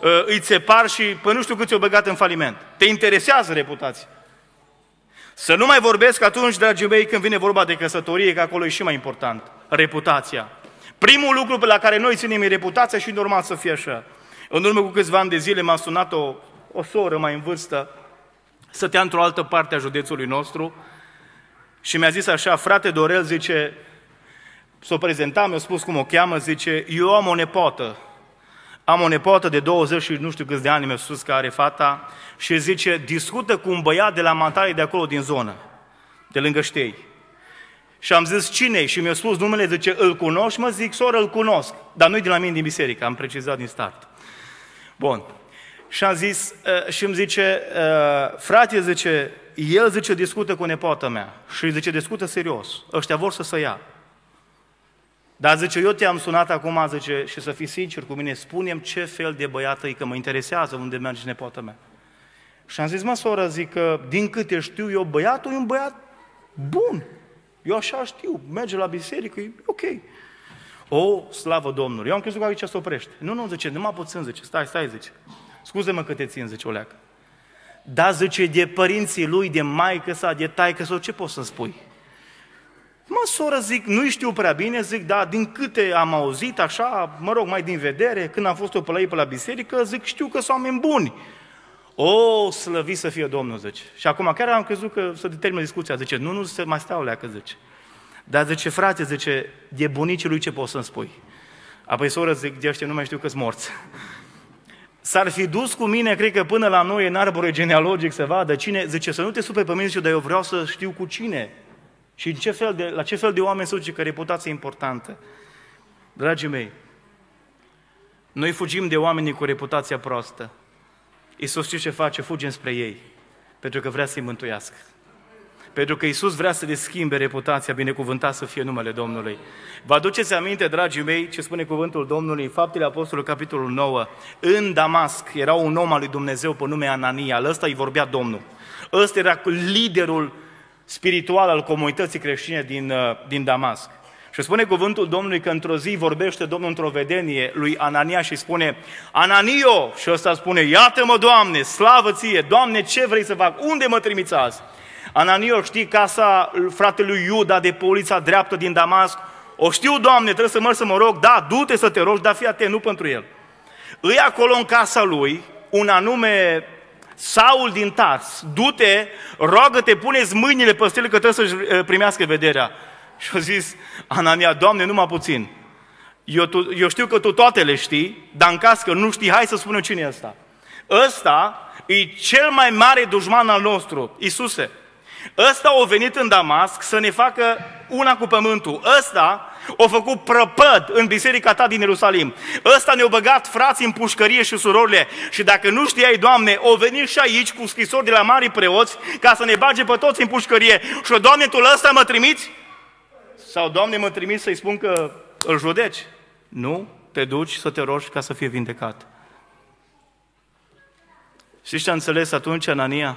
uh, îi separ și pe nu știu cât ți-o băgat în faliment. Te interesează reputația. Să nu mai vorbesc atunci, dragii mei, când vine vorba de căsătorie, că acolo e și mai important, reputația. Primul lucru pe la care noi ținem e reputația și normal să fie așa. În urmă cu câțiva ani de zile m-a sunat o, o soră mai în vârstă Stătea într-o altă parte a județului nostru și mi-a zis așa, frate Dorel, zice, s-o prezenta, mi-a spus cum o cheamă, zice, eu am o nepotă, am o nepotă de 20 și nu știu câți de ani mi-a spus că are fata și zice, discută cu un băiat de la Mantale de acolo din zonă, de lângă Ștei. Și am zis, cine Și mi-a spus numele, zice, îl cunoști? Mă zic, soră, îl cunosc. Dar nu-i de la mine din biserică, am precizat din start. Bun și am zis, ă, și îmi zice, ă, frate, zice, el, zice, discută cu nepoata mea și zice, discută serios, ăștia vor să se ia. Dar zice, eu te-am sunat acum, zice, și să fii sincer cu mine, spunem ce fel de băiată e, că mă interesează unde merge nepoata mea. Și am zis, mă, soră, zic că din câte știu eu, băiatul e un băiat bun. Eu așa știu, merge la biserică, e ok. O, slavă Domnului, eu am crezut că aici se oprește. Nu, nu, zice, numai puțin, zice, stai, stai, zice. Scuze-mă că te țin, zice Oleac. Da, zice, de părinții lui, de maică sa, de taică sau ce poți să spui? Mă, soră, zic, nu știu prea bine, zic, da, din câte am auzit, așa, mă rog, mai din vedere, când am fost o pe la pe la biserică, zic, știu că sunt oameni buni. O, slăvi să fie Domnul, zice. Și acum chiar am crezut că să determină discuția, zice, nu, nu, se mai stau leacă, zice. Dar zice, frate, zice, de bunicii lui ce poți să-mi spui? Apoi soră, zic, de nu mai știu că-s morți. S-ar fi dus cu mine, cred că până la noi, în arbore genealogic să vadă cine, zice, să nu te supe pe mine, zice, dar eu vreau să știu cu cine. Și în ce fel de, la ce fel de oameni se duce, că reputație importantă. Dragii mei, noi fugim de oamenii cu reputația proastă. Iisus știe ce face, fugem spre ei, pentru că vrea să-i mântuiască. Pentru că Isus vrea să le schimbe reputația, binecuvântat să fie numele Domnului. Vă aduceți aminte, dragii mei, ce spune cuvântul Domnului în Faptele Apostolului, capitolul 9. În Damasc era un om al lui Dumnezeu pe nume Anania, al ăsta îi vorbea Domnul. Ăsta era liderul spiritual al comunității creștine din, uh, din Damasc. Și spune cuvântul Domnului că într-o zi vorbește Domnul într-o vedenie lui Anania și spune, Ananio! Și ăsta spune, iată-mă, Doamne, slavă ție! Doamne, ce vrei să fac? Unde mă trimiți azi? Ananiol, știi casa fratelui Iuda de polița dreaptă din Damasc? O știu, Doamne, trebuie să merg să mă rog, da, du-te să te rogi, dar fii atent, nu pentru el. Îi acolo în casa lui, un anume Saul din Tars, du-te, roagă-te, pune-ți mâinile pe stele că trebuie să-și primească vederea. Și a zis Anania, Doamne, numai puțin, eu, tu, eu știu că tu toate le știi, dar în caz că nu știi, hai să spunem cine e ăsta. Ăsta e cel mai mare dușman al nostru, Isuse. Ăsta a venit în Damasc să ne facă una cu pământul. Ăsta o făcut prăpăd în biserica ta din Ierusalim. Ăsta ne a băgat frații în pușcărie și surorile. Și dacă nu știai, Doamne, o venit și aici cu scrisori de la mari preoți ca să ne bage pe toți în pușcărie. Și Doamne, Tu ăsta mă trimiți? Sau, Doamne, mă trimiți să-i spun că îl judeci? Nu, te duci să te rogi ca să fie vindecat. Și ce a înțeles atunci Anania?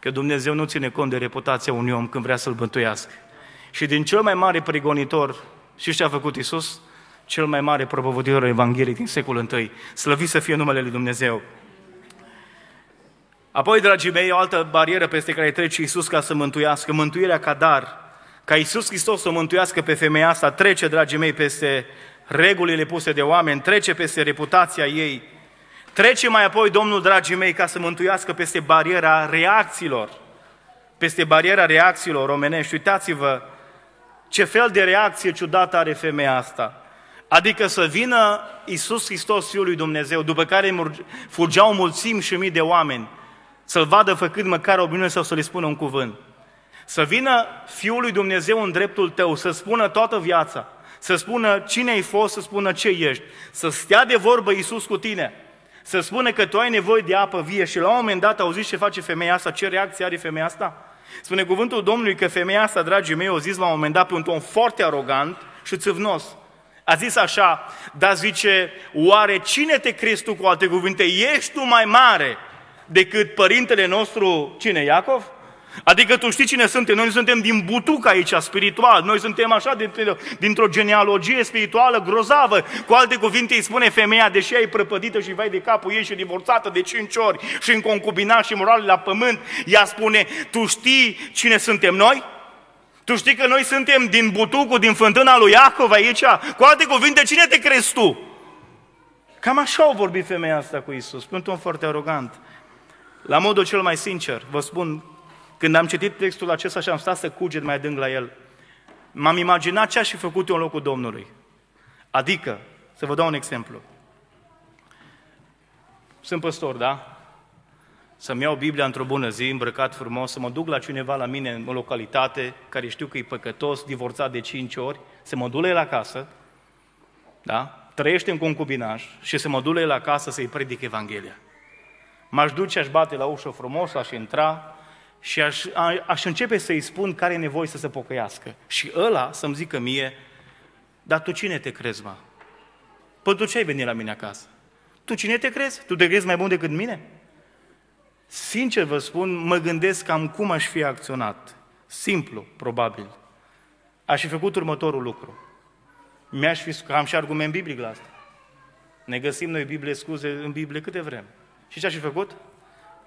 Că Dumnezeu nu ține cont de reputația unui om când vrea să-l bântuiască. Și din cel mai mare prigonitor, și ce a făcut Isus? Cel mai mare propovăditor Evangheliei din secolul I. Slăvit să fie numele lui Dumnezeu. Apoi, dragii mei, o altă barieră peste care trece Isus ca să mântuiască, mântuirea ca dar, ca Isus Hristos să mântuiască pe femeia asta, trece, dragii mei, peste regulile puse de oameni, trece peste reputația ei, Trece mai apoi Domnul, dragii mei, ca să mântuiască peste bariera reacțiilor. Peste bariera reacțiilor omenești. Uitați-vă ce fel de reacție ciudată are femeia asta. Adică să vină Isus Hristos, Fiul lui Dumnezeu, după care fugeau mulțimi și mii de oameni, să-L vadă făcând măcar o minune sau să le spună un cuvânt. Să vină Fiul lui Dumnezeu în dreptul tău, să spună toată viața, să spună cine ai fost, să spună ce ești, să stea de vorbă Isus cu tine – să spună că tu ai nevoie de apă vie și la un moment dat auziți ce face femeia asta, ce reacție are femeia asta? Spune cuvântul Domnului că femeia asta, dragii mei, o zis la un moment dat pe un ton foarte arogant și țâvnos. A zis așa, dar zice, oare cine te crezi tu cu alte cuvinte? Ești tu mai mare decât părintele nostru, cine, Iacov? Adică tu știi cine suntem, noi suntem din butuc aici spiritual, noi suntem așa dintr-o genealogie spirituală grozavă. Cu alte cuvinte îi spune femeia, deși ai prăpădită și vai de capul ei și divorțată de cinci ori și în concubinat și moral la pământ, ea spune, tu știi cine suntem noi? Tu știi că noi suntem din butucul, din fântâna lui Iacov aici? Cu alte cuvinte, cine te crezi tu? Cam așa au vorbit femeia asta cu Isus, într-un foarte arogant. La modul cel mai sincer, vă spun când am citit textul acesta și am stat să cuget mai adânc la el, m-am imaginat ce aș fi făcut eu în locul Domnului. Adică, să vă dau un exemplu. Sunt păstor, da? Să-mi iau Biblia într-o bună zi, îmbrăcat frumos, să mă duc la cineva la mine în o localitate care știu că e păcătos, divorțat de cinci ori, să mă duc la el acasă, da? Trăiește în concubinaj și să mă duc la el acasă să-i predic Evanghelia. M-aș duce, aș bate la ușă frumos, aș intra, și aș, a, aș începe să-i spun care e nevoie să se pocăiască. Și ăla să-mi zică mie, dar tu cine te crezi, mă? Păi tu ce ai venit la mine acasă? Tu cine te crezi? Tu te crezi mai bun decât mine? Sincer vă spun, mă gândesc cam cum aș fi acționat. Simplu, probabil. Aș fi făcut următorul lucru. Mi-aș fi, am și argument biblic la asta. Ne găsim noi Biblie, scuze în Biblie câte vrem. Și ce aș fi făcut?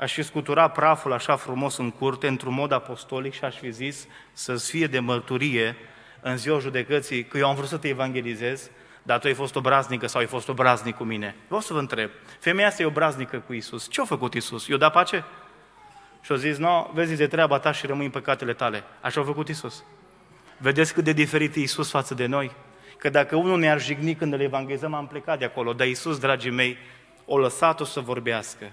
aș fi scuturat praful așa frumos în curte, într-un mod apostolic și aș fi zis să-ți fie de mărturie în ziua judecății că eu am vrut să te evangelizez, dar tu ai fost obraznică sau ai fost obraznic cu mine. Vreau să vă întreb, femeia asta e obraznică cu Isus. Ce-a făcut Isus? I-a dat pace? Și-a zis, nu, vezi de treaba ta și rămâi în păcatele tale. Așa a făcut Isus. Vedeți cât de diferit e Isus față de noi? Că dacă unul ne-ar jigni când îl evangelizăm, am plecat de acolo. Dar Isus, dragii mei, o lăsat-o să vorbească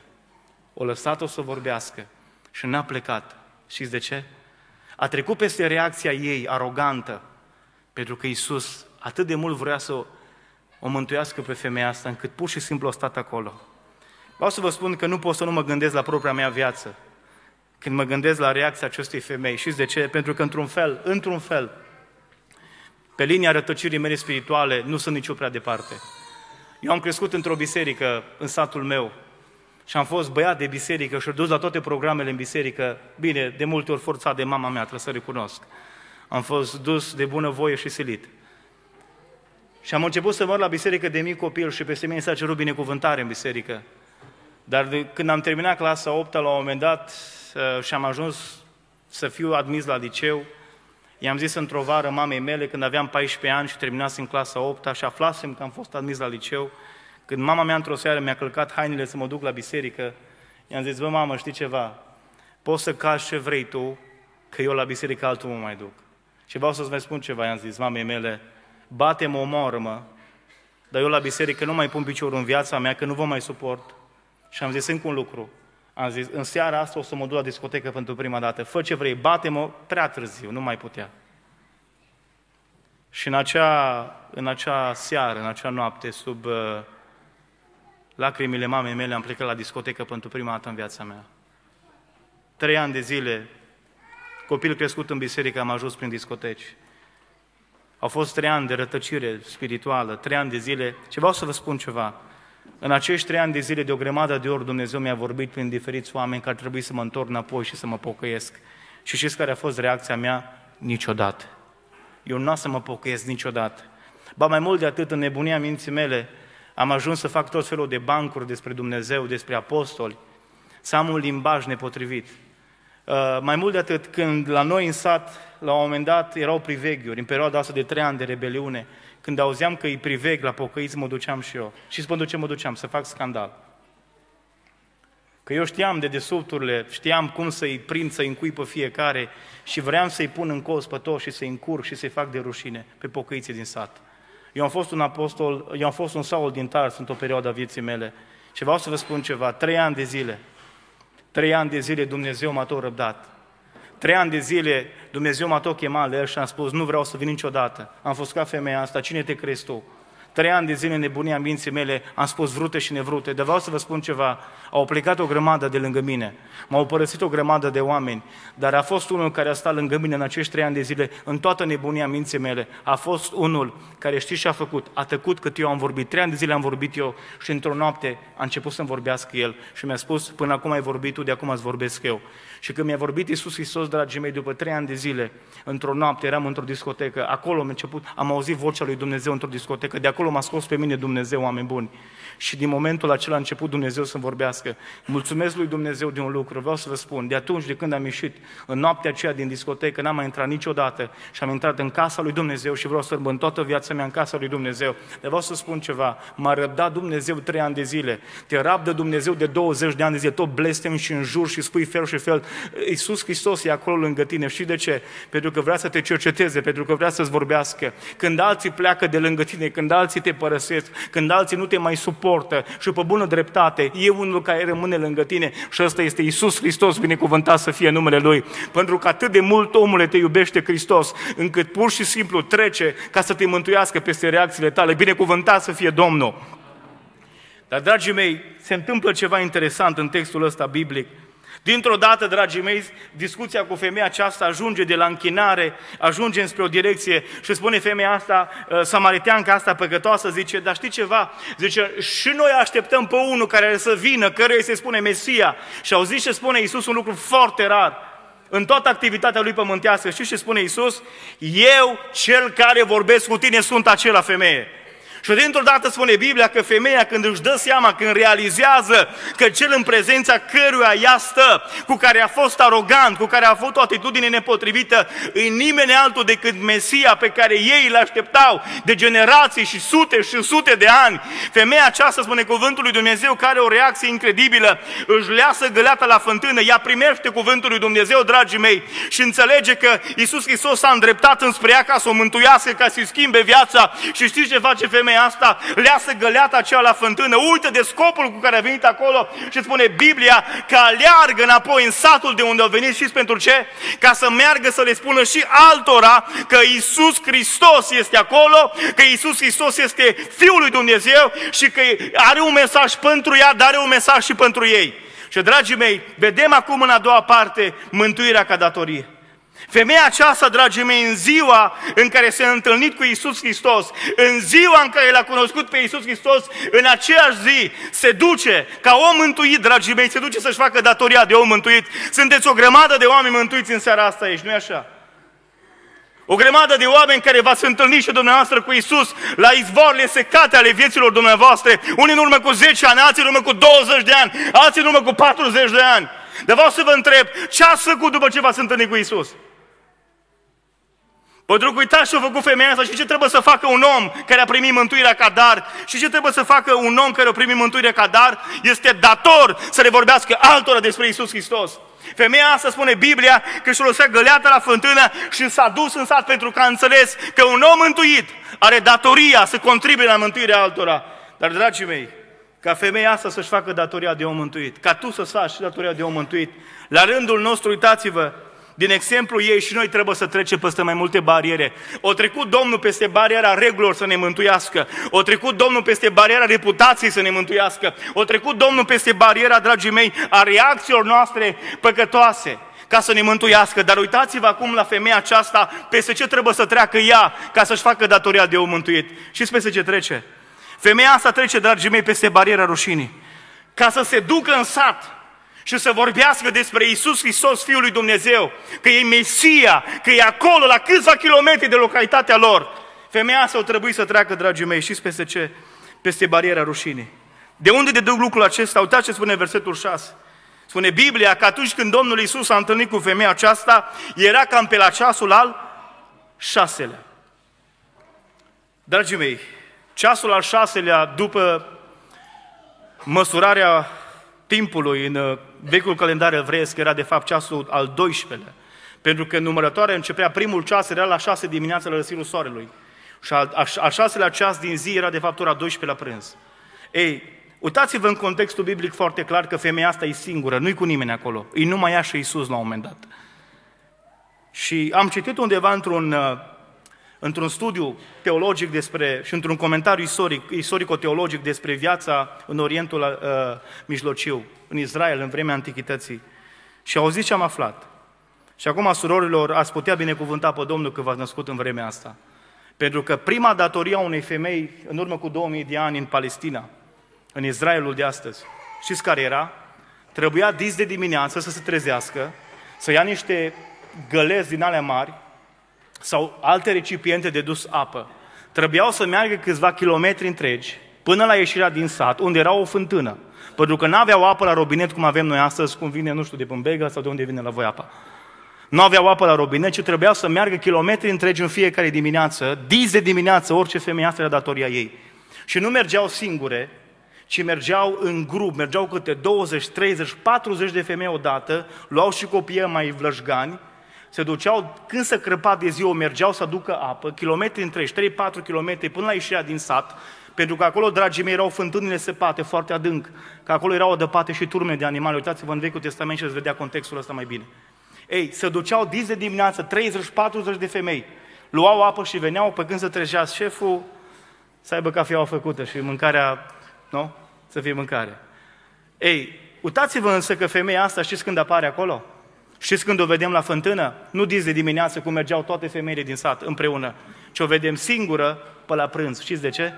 o lăsat-o să vorbească și n-a plecat. Și de ce? A trecut peste reacția ei arogantă, pentru că Isus atât de mult vrea să o mântuiască pe femeia asta, încât pur și simplu a stat acolo. Vreau să vă spun că nu pot să nu mă gândesc la propria mea viață când mă gândesc la reacția acestei femei. Și de ce? Pentru că într-un fel, într-un fel, pe linia rătăcirii mele spirituale, nu sunt nicio prea departe. Eu am crescut într-o biserică în satul meu, și am fost băiat de biserică și dus la toate programele în biserică, bine, de multe ori forțat de mama mea, trebuie să recunosc. Am fost dus de bună voie și silit. Și am început să merg la biserică de mic copil și peste mine s-a cerut binecuvântare în biserică. Dar de, când am terminat clasa 8 la un moment dat uh, și am ajuns să fiu admis la liceu, i-am zis într-o vară mamei mele, când aveam 14 ani și terminasem clasa 8 și aflasem că am fost admis la liceu, când mama mea într-o seară mi-a călcat hainele să mă duc la biserică, i-am zis, bă, mamă, știi ceva? Poți să calci ce vrei tu, că eu la biserică altul mă mai duc. Și vreau să-ți mai spun ceva, i-am zis, mamei mele, bate-mă, omoară-mă, dar eu la biserică nu mai pun piciorul în viața mea, că nu vă mai suport. Și am zis încă un lucru. Am zis, în seara asta o să mă duc la discotecă pentru prima dată. Fă ce vrei, bate-mă prea târziu, nu mai putea. Și în acea, în acea seară, în acea noapte, sub uh, lacrimile mamei mele am plecat la discotecă pentru prima dată în viața mea. Trei ani de zile, copil crescut în biserică, am ajuns prin discoteci. Au fost trei ani de rătăcire spirituală, trei ani de zile. Ce vreau să vă spun ceva. În acești trei ani de zile, de o grămadă de ori, Dumnezeu mi-a vorbit prin diferiți oameni că ar trebui să mă întorc înapoi și să mă pocăiesc. Și știți care a fost reacția mea? Niciodată. Eu nu o să mă pocăiesc niciodată. Ba mai mult de atât, în nebunia minții mele, am ajuns să fac tot felul de bancuri despre Dumnezeu, despre apostoli, să am un limbaj nepotrivit. Uh, mai mult de atât, când la noi în sat, la un moment dat, erau priveghiuri, în perioada asta de trei ani de rebeliune, când auzeam că îi priveg la pocăiți, mă duceam și eu. Și spun ce mă duceam, să fac scandal. Că eu știam de desubturile, știam cum să-i prind, să-i încui pe fiecare și vreau să-i pun în cos pe toți și să-i încurc și să-i fac de rușine pe pocăiții din sat. Eu am fost un apostol, eu am fost un Saul din Tars într-o perioadă a vieții mele. Și vreau să vă spun ceva, trei ani de zile, trei ani de zile Dumnezeu m-a tot răbdat. Trei ani de zile Dumnezeu m-a tot chemat la el și am spus, nu vreau să vin niciodată. Am fost ca femeia asta, cine te crezi tu? Trei ani de zile nebunia minții mele, am spus vrute și nevrute, dar vreau să vă spun ceva. Au plecat o grămadă de lângă mine, m-au părăsit o grămadă de oameni, dar a fost unul care a stat lângă mine în acești trei ani de zile, în toată nebunia minții mele. A fost unul care știți ce a făcut? A tăcut cât eu am vorbit. Trei ani de zile am vorbit eu și într-o noapte a început să-mi vorbească el și mi-a spus, până acum ai vorbit tu, de acum îți vorbesc eu. Și când mi-a vorbit Iisus Hristos, dragii mei, după trei ani de zile, într-o noapte, eram într-o discotecă, acolo am început, am auzit vocea lui Dumnezeu într-o discotecă, de acolo m-a scos pe mine Dumnezeu, oameni buni. Și din momentul acela a început Dumnezeu să vorbească. Mulțumesc lui Dumnezeu de un lucru, vreau să vă spun, de atunci de când am ieșit, în noaptea aceea din discotecă, n-am mai intrat niciodată și am intrat în casa lui Dumnezeu și vreau să rămân toată viața mea în casa lui Dumnezeu. Dar vreau să spun ceva, m-a răbdat Dumnezeu trei ani de zile, te rabdă Dumnezeu de 20 de ani de zile, tot blestem și în jur și spui fel și fel, Iisus Hristos e acolo lângă tine. Și de ce? Pentru că vrea să te cerceteze, pentru că vrea să-ți vorbească. Când alții pleacă de lângă tine, când alții te părăsesc, când alții nu te mai suportă și pe bună dreptate, e unul care rămâne lângă tine și ăsta este Iisus Hristos, binecuvântat să fie numele Lui. Pentru că atât de mult omule te iubește Hristos, încât pur și simplu trece ca să te mântuiască peste reacțiile tale. Binecuvântat să fie Domnul! Dar, dragii mei, se întâmplă ceva interesant în textul ăsta biblic. Dintr-o dată, dragii mei, discuția cu femeia aceasta ajunge de la închinare, ajunge înspre o direcție și spune femeia asta, uh, samariteanca asta păcătoasă, zice, dar știi ceva? Zice, și noi așteptăm pe unul care să vină, căruia se spune Mesia. Și au zis ce spune Iisus un lucru foarte rar. În toată activitatea lui pământească, știți ce spune Iisus? Eu, cel care vorbesc cu tine, sunt acela femeie. Și dintr-o dată spune Biblia că femeia când își dă seama, când realizează că cel în prezența căruia ea stă, cu care a fost arogant, cu care a avut o atitudine nepotrivită, în nimeni altul decât Mesia pe care ei îl așteptau de generații și sute și sute de ani, femeia aceasta spune cuvântul lui Dumnezeu care are o reacție incredibilă, își leasă găleata la fântână, ea primește cuvântul lui Dumnezeu, dragii mei, și înțelege că Isus Hristos s-a îndreptat înspre ea ca să o mântuiască, ca să-i schimbe viața și știți ce face femeia? femeia asta, leasă găleata aceea la fântână, uită de scopul cu care a venit acolo și spune Biblia că aleargă înapoi în satul de unde au venit și pentru ce? Ca să meargă să le spună și altora că Isus Hristos este acolo, că Isus Hristos este Fiul lui Dumnezeu și că are un mesaj pentru ea, dar are un mesaj și pentru ei. Și dragii mei, vedem acum în a doua parte mântuirea ca datorie. Femeia aceasta, dragii mei, în ziua în care s-a întâlnit cu Isus Hristos, în ziua în care l-a cunoscut pe Isus Hristos, în aceeași zi se duce ca om mântuit, dragii mei, se duce să-și facă datoria de om mântuit. Sunteți o grămadă de oameni mântuiți în seara asta aici, nu-i așa? O grămadă de oameni care v-ați întâlnit și dumneavoastră cu Isus la izvoarele secate ale vieților dumneavoastră, unii în urmă cu 10 ani, alții în urmă cu 20 de ani, alții în urmă cu 40 de ani. Dar vreau să vă întreb, ce ați făcut după ce v-ați întâlnit cu Isus? Pădruc, uitați ce-a făcut femeia asta și ce trebuie să facă un om care a primit mântuirea ca dar. Și ce trebuie să facă un om care a primit mântuirea ca dar? Este dator să le vorbească altora despre Isus Hristos. Femeia asta spune Biblia că și-o lăsat găleata la fântână și s-a dus în sat pentru că a înțeles că un om mântuit are datoria să contribuie la mântuirea altora. Dar, dragii mei, ca femeia asta să-și facă datoria de om mântuit, ca tu să-ți faci datoria de om mântuit, la rândul nostru, uitați-vă, din exemplu ei și noi trebuie să trecem peste mai multe bariere. O trecut Domnul peste bariera regulilor să ne mântuiască. O trecut Domnul peste bariera reputației să ne mântuiască. O trecut Domnul peste bariera, dragii mei, a reacțiilor noastre păcătoase ca să ne mântuiască. Dar uitați-vă acum la femeia aceasta, peste ce trebuie să treacă ea ca să-și facă datoria de om mântuit. Și peste ce trece? Femeia asta trece, dragii mei, peste bariera rușinii. Ca să se ducă în sat, și să vorbească despre Isus Hristos, Fiul lui Dumnezeu, că e Mesia, că e acolo, la câțiva kilometri de localitatea lor. Femeia asta o trebuie să treacă, dragii mei, știți peste ce? Peste bariera rușinii. De unde de duc lucrul acesta? Uitați ce spune versetul 6. Spune Biblia că atunci când Domnul Isus a întâlnit cu femeia aceasta, era cam pe la ceasul al șaselea. Dragii mei, ceasul al șaselea după măsurarea timpului în uh, vechiul calendar evreiesc era de fapt ceasul al 12-lea, pentru că numărătoarea începea primul ceas, era la 6 dimineața la răsirul soarelui. Și al, a, a șaselea ceas din zi era de fapt ora 12 la prânz. Ei, uitați-vă în contextul biblic foarte clar că femeia asta e singură, nu-i cu nimeni acolo. E numai ea și Iisus la un moment dat. Și am citit undeva într-un uh, într-un studiu teologic despre, și într-un comentariu istoric, istorico-teologic despre viața în Orientul uh, Mijlociu, în Israel, în vremea Antichității. Și auziți ce am aflat. Și acum, surorilor, ați putea binecuvânta pe Domnul că v-ați născut în vremea asta. Pentru că prima datorie a unei femei, în urmă cu 2000 de ani, în Palestina, în Israelul de astăzi, știți care era? Trebuia dis de dimineață să se trezească, să ia niște gălezi din alea mari, sau alte recipiente de dus apă. Trebuiau să meargă câțiva kilometri întregi până la ieșirea din sat, unde era o fântână. Pentru că nu aveau apă la robinet cum avem noi astăzi, cum vine, nu știu, de Pâmbega sau de unde vine la voi apa. Nu aveau apă la robinet, ci trebuiau să meargă kilometri întregi în fiecare dimineață, dizi de dimineață, orice femeie asta era datoria ei. Și nu mergeau singure, ci mergeau în grup, mergeau câte 20, 30, 40 de femei odată, luau și copii mai vlășgani se duceau, când se crăpa de ziua, mergeau să aducă apă, kilometri între 3-4 km până la ieșirea din sat, pentru că acolo, dragii mei, erau fântânile sepate foarte adânc, că acolo erau adăpate și turme de animale. Uitați-vă în Vechiul Testament și veți vedea contextul ăsta mai bine. Ei, se duceau dis de dimineață, 30-40 de femei, luau apă și veneau, pe când se trecea șeful, să aibă cafeaua făcută și mâncarea, nu? Să fie mâncare. Ei, uitați-vă însă că femeia asta, știți când apare acolo? Știți când o vedem la fântână? Nu dis de dimineață cum mergeau toate femeile din sat împreună, ci o vedem singură pe la prânz. Știți de ce?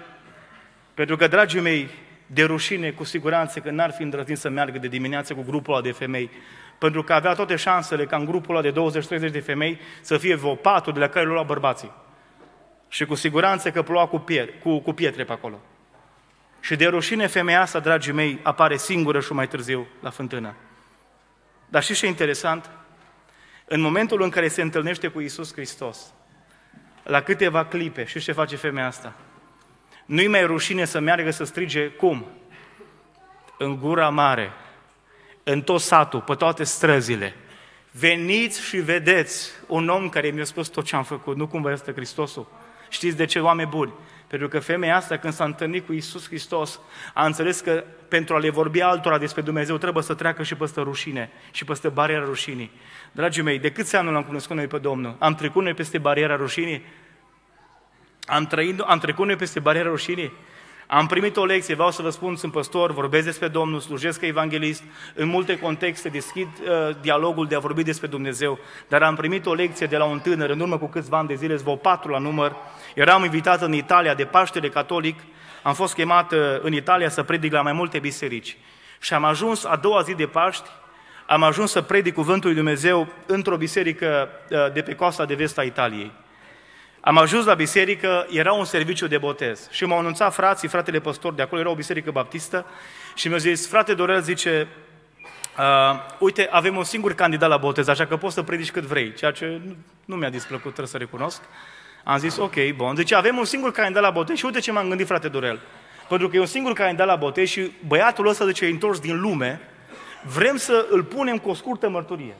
Pentru că, dragii mei, de rușine, cu siguranță că n-ar fi îndrăznit să meargă de dimineață cu grupul ăla de femei, pentru că avea toate șansele ca în grupul ăla de 20-30 de femei să fie vreo patru de la care lua bărbații. Și cu siguranță că ploua cu, pier, cu, cu pietre pe acolo. Și de rușine femeia asta, dragii mei, apare singură și mai târziu la fântână. Dar știți ce interesant? În momentul în care se întâlnește cu Isus Hristos, la câteva clipe, și ce face femeia asta? Nu-i mai rușine să meargă să strige cum? În gura mare, în tot satul, pe toate străzile. Veniți și vedeți un om care mi-a spus tot ce am făcut, nu cumva este Hristosul. Știți de ce, oameni buni? Pentru că femeia asta, când s-a întâlnit cu Isus Hristos, a înțeles că pentru a le vorbi altora despre Dumnezeu, trebuie să treacă și peste rușine și peste bariera rușinii. Dragii mei, de câți ani l-am cunoscut noi pe Domnul? Am trecut noi peste bariera rușinii? Am, trăit, am trecut noi peste bariera rușinii? Am primit o lecție, vreau să vă spun, sunt păstor, vorbesc despre Domnul, slujesc ca evanghelist, în multe contexte deschid uh, dialogul de a vorbi despre Dumnezeu, dar am primit o lecție de la un tânăr, în urmă cu câțiva ani de zile, vă patru la număr, eram invitat în Italia de Paștele Catolic, am fost chemat uh, în Italia să predic la mai multe biserici. Și am ajuns a doua zi de Paști, am ajuns să predic Cuvântul lui Dumnezeu într-o biserică uh, de pe coasta de vest a Italiei. Am ajuns la biserică, era un serviciu de botez și m-au anunțat frații, fratele păstor de acolo, era o biserică baptistă și mi-au zis, frate Dorel, zice, Uh, uite, avem un singur candidat la botez, așa că poți să predici cât vrei, ceea ce nu, nu mi-a displăcut, trebuie să recunosc. Am zis, ok, bun. Deci avem un singur candidat la botez și uite ce m-am gândit, frate Dorel. Pentru că e un singur candidat la botez și băiatul ăsta, de ce e întors din lume, vrem să îl punem cu o scurtă mărturie.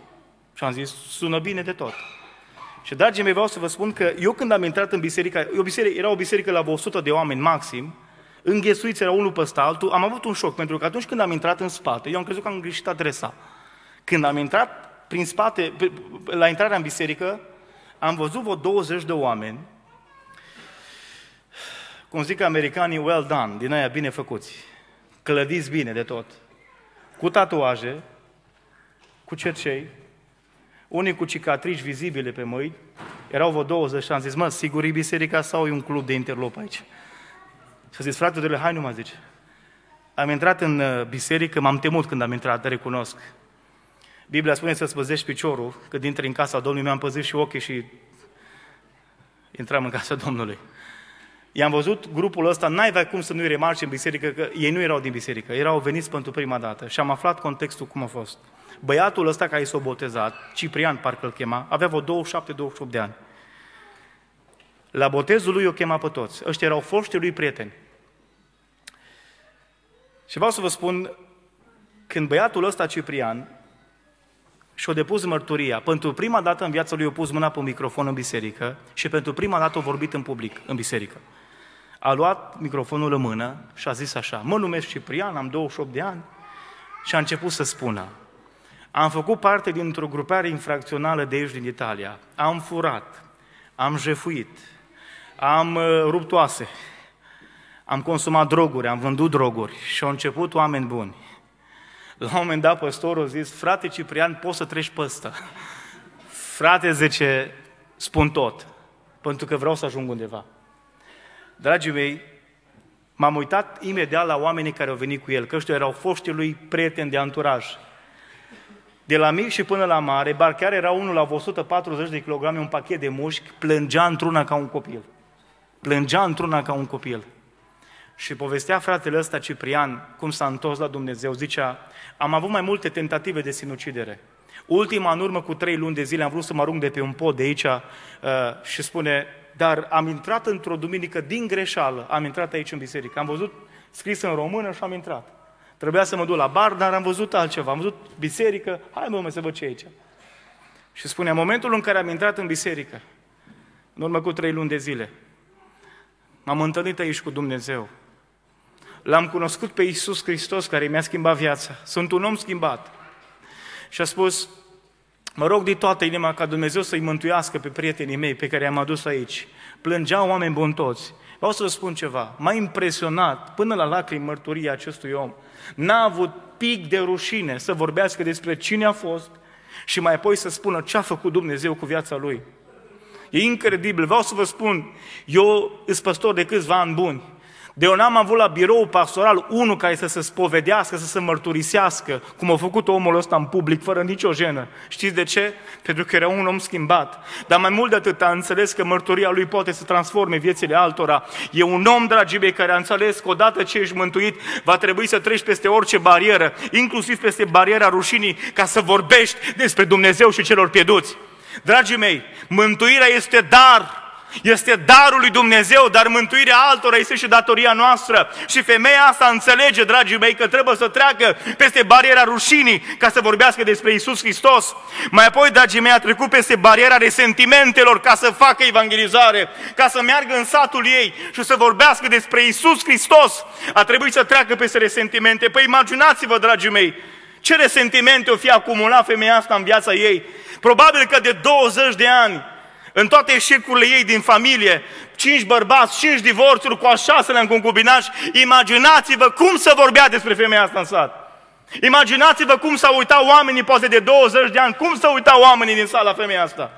Și am zis, sună bine de tot. Și, dragii mei, vreau să vă spun că eu când am intrat în biserică, o biserică era o biserică la 100 de oameni maxim, înghesuiți era unul peste altul, am avut un șoc, pentru că atunci când am intrat în spate, eu am crezut că am greșit adresa. Când am intrat prin spate, la intrarea în biserică, am văzut vreo 20 de oameni, cum zic americanii, well done, din aia bine făcuți, clădiți bine de tot, cu tatuaje, cu cercei, unii cu cicatrici vizibile pe mâini, erau vreo 20 și am zis, mă, sigur e biserica sau e un club de interlop aici? Și a zis, frate, de hai nu mă zici. Am intrat în uh, biserică, m-am temut când am intrat, recunosc. Biblia spune să-ți păzești piciorul, că dintre în casa Domnului mi-am păzit și ochii și intram în casa Domnului. I-am văzut grupul ăsta, n-ai cum să nu-i remarci în biserică, că ei nu erau din biserică, erau veniți pentru prima dată și am aflat contextul cum a fost. Băiatul ăsta care s-a botezat, Ciprian parcă îl chema, avea vreo 27-28 de ani. La botezul lui o chema pe toți. Ăștia erau foștii lui prieteni. Și vreau să vă spun, când băiatul ăsta, Ciprian, și-a depus mărturia, pentru prima dată în viața lui a pus mâna pe un microfon în biserică și pentru prima dată a vorbit în public, în biserică. A luat microfonul în mână și a zis așa, mă numesc Ciprian, am 28 de ani și a început să spună, am făcut parte dintr-o grupare infracțională de aici din Italia. Am furat, am jefuit, am uh, rupt oase, am consumat droguri, am vândut droguri și au început oameni buni. La un moment dat, păstorul a zis, frate Ciprian, poți să treci pe ăsta. Frate, zice, spun tot, pentru că vreau să ajung undeva. Dragii mei, m-am uitat imediat la oamenii care au venit cu el, că ăștia erau foștii lui prieteni de anturaj. De la mic și până la mare, bar chiar era unul la 140 de kilograme, un pachet de mușchi, plângea într-una ca un copil. Plângea într-una ca un copil. Și povestea fratele ăsta Ciprian cum s-a întors la Dumnezeu. Zicea, am avut mai multe tentative de sinucidere. Ultima, în urmă cu trei luni de zile, am vrut să mă arunc de pe un pod de aici uh, și spune, dar am intrat într-o duminică din greșeală, am intrat aici în biserică, am văzut scris în română și am intrat. Trebuia să mă duc la bar, dar am văzut altceva. Am văzut biserică, hai mă, mă să văd ce e aici. Și spunea, momentul în care am intrat în biserică, în urmă cu trei luni de zile, m-am întâlnit aici cu Dumnezeu. L-am cunoscut pe Iisus Hristos care mi-a schimbat viața. Sunt un om schimbat. Și a spus, mă rog din toată inima ca Dumnezeu să-i mântuiască pe prietenii mei pe care i-am adus aici. Plângeau oameni buni toți. Vreau să vă spun ceva, m-a impresionat până la lacrimi mărturia acestui om. N-a avut pic de rușine să vorbească despre cine a fost și mai apoi să spună ce a făcut Dumnezeu cu viața lui. E incredibil, vreau să vă spun, eu sunt păstor de câțiva ani buni de eu n-am avut la birou pastoral unul care să se spovedească, să se mărturisească, cum a făcut omul ăsta în public, fără nicio jenă. Știți de ce? Pentru că era un om schimbat. Dar mai mult de atât a înțeles că mărturia lui poate să transforme viețile altora. E un om, dragii mei, care a înțeles că odată ce ești mântuit, va trebui să treci peste orice barieră, inclusiv peste bariera rușinii, ca să vorbești despre Dumnezeu și celor pierduți. Dragii mei, mântuirea este dar, este darul lui Dumnezeu, dar mântuirea altora este și datoria noastră. Și femeia asta înțelege, dragii mei, că trebuie să treacă peste bariera rușinii ca să vorbească despre Isus Hristos. Mai apoi, dragii mei, a trecut peste bariera resentimentelor ca să facă evangelizare, ca să meargă în satul ei și să vorbească despre Isus Hristos. A trebuit să treacă peste resentimente. Păi imaginați-vă, dragii mei, ce resentimente o fi acumulat femeia asta în viața ei. Probabil că de 20 de ani în toate eșecurile ei din familie, cinci bărbați, cinci divorțuri cu al șaselea în concubinaj, imaginați-vă cum să vorbea despre femeia asta în sat. Imaginați-vă cum s-au uitat oamenii, poate de 20 de ani, cum s-au uitat oamenii din sala femeia asta.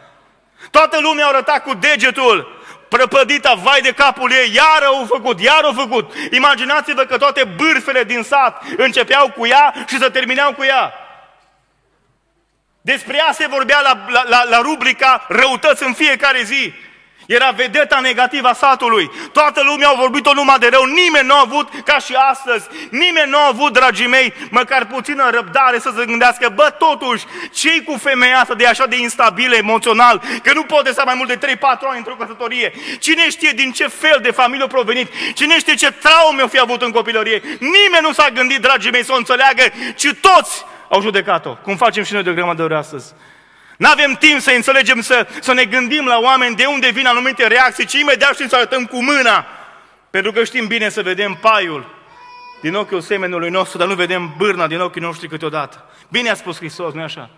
Toată lumea au cu degetul, prăpădita, vai de capul ei, iar au făcut, iar au făcut. Imaginați-vă că toate bârfele din sat începeau cu ea și se termineau cu ea. Despre ea se vorbea la, la, la, la rubrica răutăți în fiecare zi. Era vedeta negativă a satului. Toată lumea a vorbit-o numai de rău. Nimeni nu a avut, ca și astăzi, nimeni nu a avut, dragii mei, măcar puțină răbdare să se gândească, bă, totuși, ce cu femeia asta de așa de instabilă emoțional, că nu poate să mai mult de 3-4 ani într-o căsătorie? Cine știe din ce fel de familie a provenit? Cine știe ce traume o fi avut în copilărie? Nimeni nu s-a gândit, dragii mei, să o înțeleagă, ci toți au judecat-o, cum facem și noi de o grămadă de ori astăzi. Nu avem timp să înțelegem, să, să ne gândim la oameni de unde vin anumite reacții, ci imediat știm să arătăm cu mâna. Pentru că știm bine să vedem paiul din ochiul semenului nostru, dar nu vedem bârna din ochii noștri câteodată. Bine a spus Hristos, nu așa?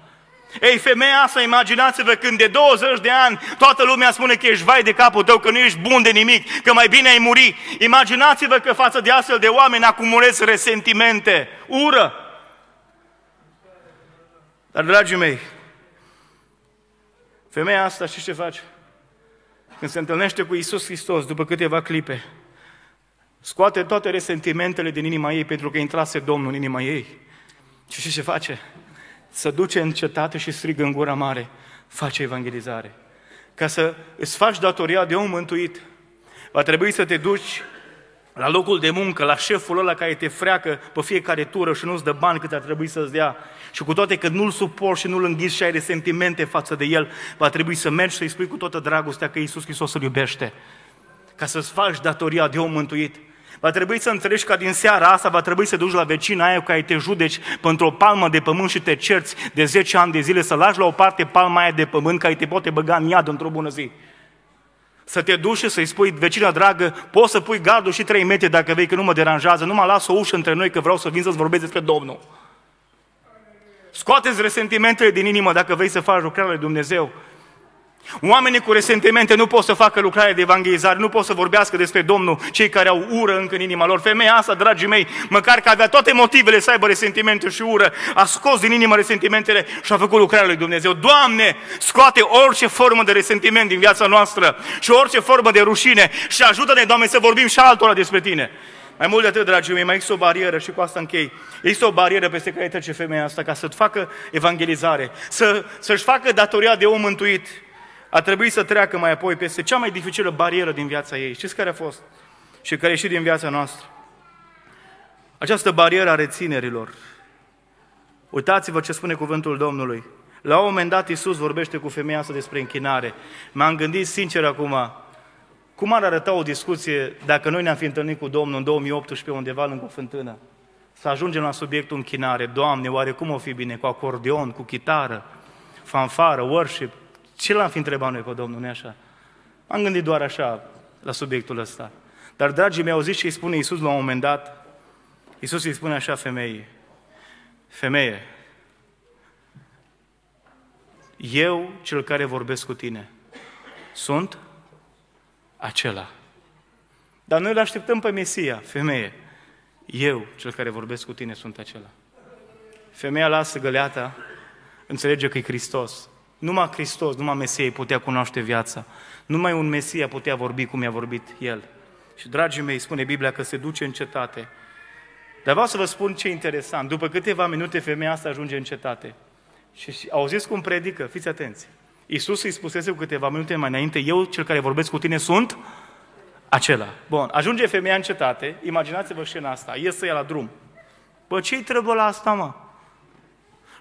Ei, femeia asta, imaginați-vă când de 20 de ani toată lumea spune că ești vai de capul tău, că nu ești bun de nimic, că mai bine ai muri. Imaginați-vă că față de astfel de oameni acumulezi resentimente, ură, dar, dragii mei, femeia asta, știi ce face? Când se întâlnește cu Isus Hristos după câteva clipe, scoate toate resentimentele din inima ei pentru că intrase Domnul în inima ei. Și știi ce face? Să duce în cetate și strigă în gura mare, face evangelizare. Ca să îți faci datoria de om mântuit, va trebui să te duci la locul de muncă, la șeful ăla care te freacă pe fiecare tură și nu-ți dă bani cât ar trebui să-ți dea. Și cu toate că nu-l suport și nu-l înghiți și ai resentimente față de el, va trebui să mergi să-i spui cu toată dragostea că Iisus Hristos îl iubește. Ca să-ți faci datoria de om mântuit. Va trebui să înțelegi că din seara asta va trebui să duci la vecina aia cu care te judeci pentru o palmă de pământ și te cerți de 10 ani de zile să lași la o parte palma aia de pământ care te poate băga în iad într-o bună zi să te duci și să-i spui, vecina dragă, poți să pui gardul și trei metri dacă vei, că nu mă deranjează, nu mă las o ușă între noi, că vreau să vin să-ți vorbesc despre Domnul. Scoateți resentimentele din inimă dacă vrei să faci lucrarea lui Dumnezeu Oamenii cu resentimente nu pot să facă lucrarea de evanghelizare, nu pot să vorbească despre Domnul, cei care au ură încă în inima lor. Femeia asta, dragii mei, măcar că avea toate motivele să aibă resentimente și ură, a scos din inimă resentimentele și a făcut lucrarea lui Dumnezeu. Doamne, scoate orice formă de resentiment din viața noastră și orice formă de rușine și ajută-ne, Doamne, să vorbim și altora despre Tine. Mai mult de atât, dragii mei, mai există o barieră și cu asta închei. Există o barieră peste care trece femeia asta ca să-ți facă evangelizare, să, să-și facă datoria de om mântuit, a trebuit să treacă mai apoi peste cea mai dificilă barieră din viața ei. Știți care a fost? Și care a ieșit din viața noastră. Această barieră a reținerilor. Uitați-vă ce spune cuvântul Domnului. La un moment dat Iisus vorbește cu femeia asta despre închinare. M-am gândit sincer acum, cum ar arăta o discuție dacă noi ne-am fi întâlnit cu Domnul în 2018 undeva lângă o fântână? Să ajungem la subiectul închinare. Doamne, oare cum o fi bine? Cu acordeon, cu chitară, fanfară, worship. Ce l-am fi întrebat noi pe Domnul, nu așa? Am gândit doar așa la subiectul ăsta. Dar, dragii mei, zis ce îi spune Iisus la un moment dat? Iisus îi spune așa femeii. Femeie, eu, cel care vorbesc cu tine, sunt acela. Dar noi îl așteptăm pe Mesia, femeie. Eu, cel care vorbesc cu tine, sunt acela. Femeia lasă găleata, înțelege că e Hristos. Numai Hristos, numai Mesia putea cunoaște viața. Numai un Mesia putea vorbi cum i-a vorbit El. Și, dragii mei, spune Biblia că se duce în cetate. Dar vreau să vă spun ce interesant. După câteva minute, femeia asta ajunge în cetate. Și auziți cum predică, fiți atenți. Iisus îi spusese cu câteva minute mai înainte, eu, cel care vorbesc cu tine, sunt acela. Bun, ajunge femeia în cetate, imaginați-vă scena asta, iese ea la drum. Bă, ce-i trebuie la asta, mă?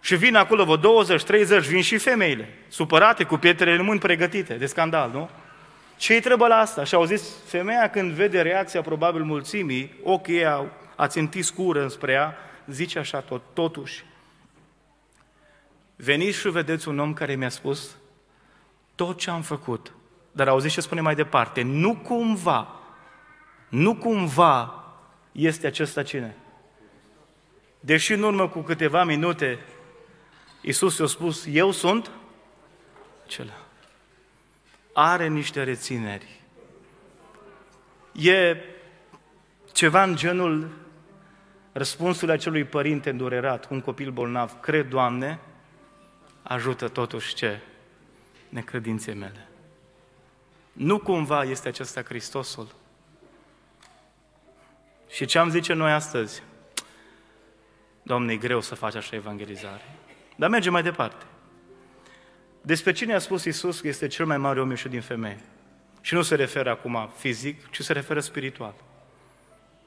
Și vin acolo vă 20, 30, vin și femeile, supărate, cu pietrele în mâini pregătite, de scandal, nu? Ce-i trebuie la asta? Și au zis, femeia când vede reacția probabil mulțimii, ochii ei au ațintit scură înspre ea, zice așa tot, totuși, veniți și vedeți un om care mi-a spus tot ce am făcut, dar auziți ce spune mai departe, nu cumva, nu cumva este acesta cine? Deși în urmă cu câteva minute Iisus i-a spus, eu sunt acela. Are niște rețineri. E ceva în genul răspunsul acelui părinte îndurerat, un copil bolnav, cred, Doamne, ajută totuși ce? Necredințe mele. Nu cumva este acesta Hristosul. Și ce am zice noi astăzi? Doamne, e greu să faci așa evangelizare. Dar merge mai departe. Despre cine a spus Isus că este cel mai mare om ieșit din femeie? Și nu se referă acum fizic, ci se referă spiritual.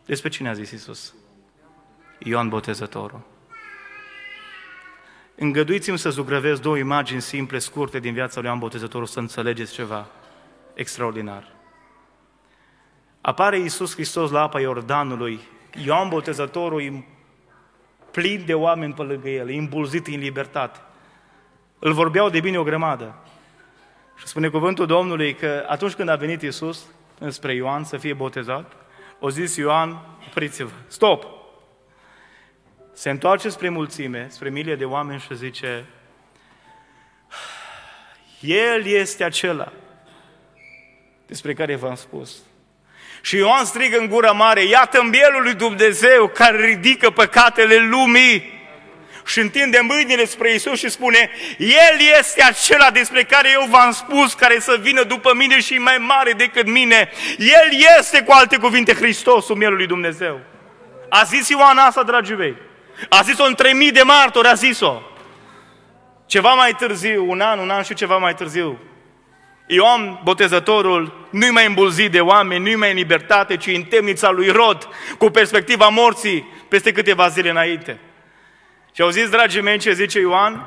Despre cine a zis Isus? Ioan Botezătorul. Îngăduiți-mi să zugrăvesc două imagini simple, scurte din viața lui Ioan Botezătorul să înțelegeți ceva extraordinar. Apare Isus Hristos la apa Iordanului. Ioan Botezătorul îi plin de oameni pe lângă el, imbulzit în libertate. Îl vorbeau de bine o grămadă. Și spune cuvântul Domnului că atunci când a venit Iisus înspre Ioan să fie botezat, o zis Ioan, opriți-vă, stop! Se întoarce spre mulțime, spre milie de oameni și zice, El este acela despre care v-am spus. Și Ioan strigă în gură mare, iată mielul lui Dumnezeu care ridică păcatele lumii și întinde mâinile spre Isus și spune, El este acela despre care eu v-am spus, care să vină după mine și mai mare decât mine. El este, cu alte cuvinte, Hristosul mielul lui Dumnezeu. A zis Ioan asta, dragii mei. A zis-o între mii de martori, a zis-o. Ceva mai târziu, un an, un an și ceva mai târziu, Ioan Botezătorul nu-i mai îmbulzit de oameni, nu-i mai în libertate, ci în temnița lui Rod, cu perspectiva morții, peste câteva zile înainte. Și auziți, dragii mei, ce zice Ioan?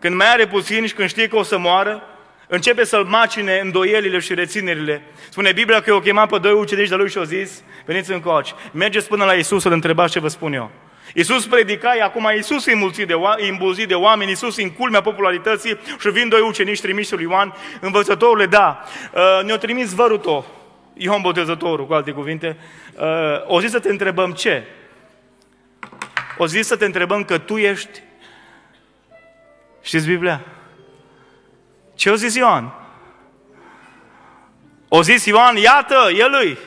Când mai are puțin și când știe că o să moară, începe să-l macine îndoielile și reținerile. Spune Biblia că i-o chema pe doi ucenici de lui și au zis, veniți în coace, mergeți până la Isus să-l întrebați ce vă spun eu. Iisus predica, acum Iisus e de, îmbulzit de oameni, Iisus în culmea popularității și vin doi ucenici trimiși lui Ioan, învățătorule, da, uh, ne-a trimis văruto, Ioan Botezătorul, cu alte cuvinte, uh, o zi să te întrebăm ce? O zi să te întrebăm că tu ești, știți Biblia? Ce o zis Ioan? O zis Ioan, iată, el lui.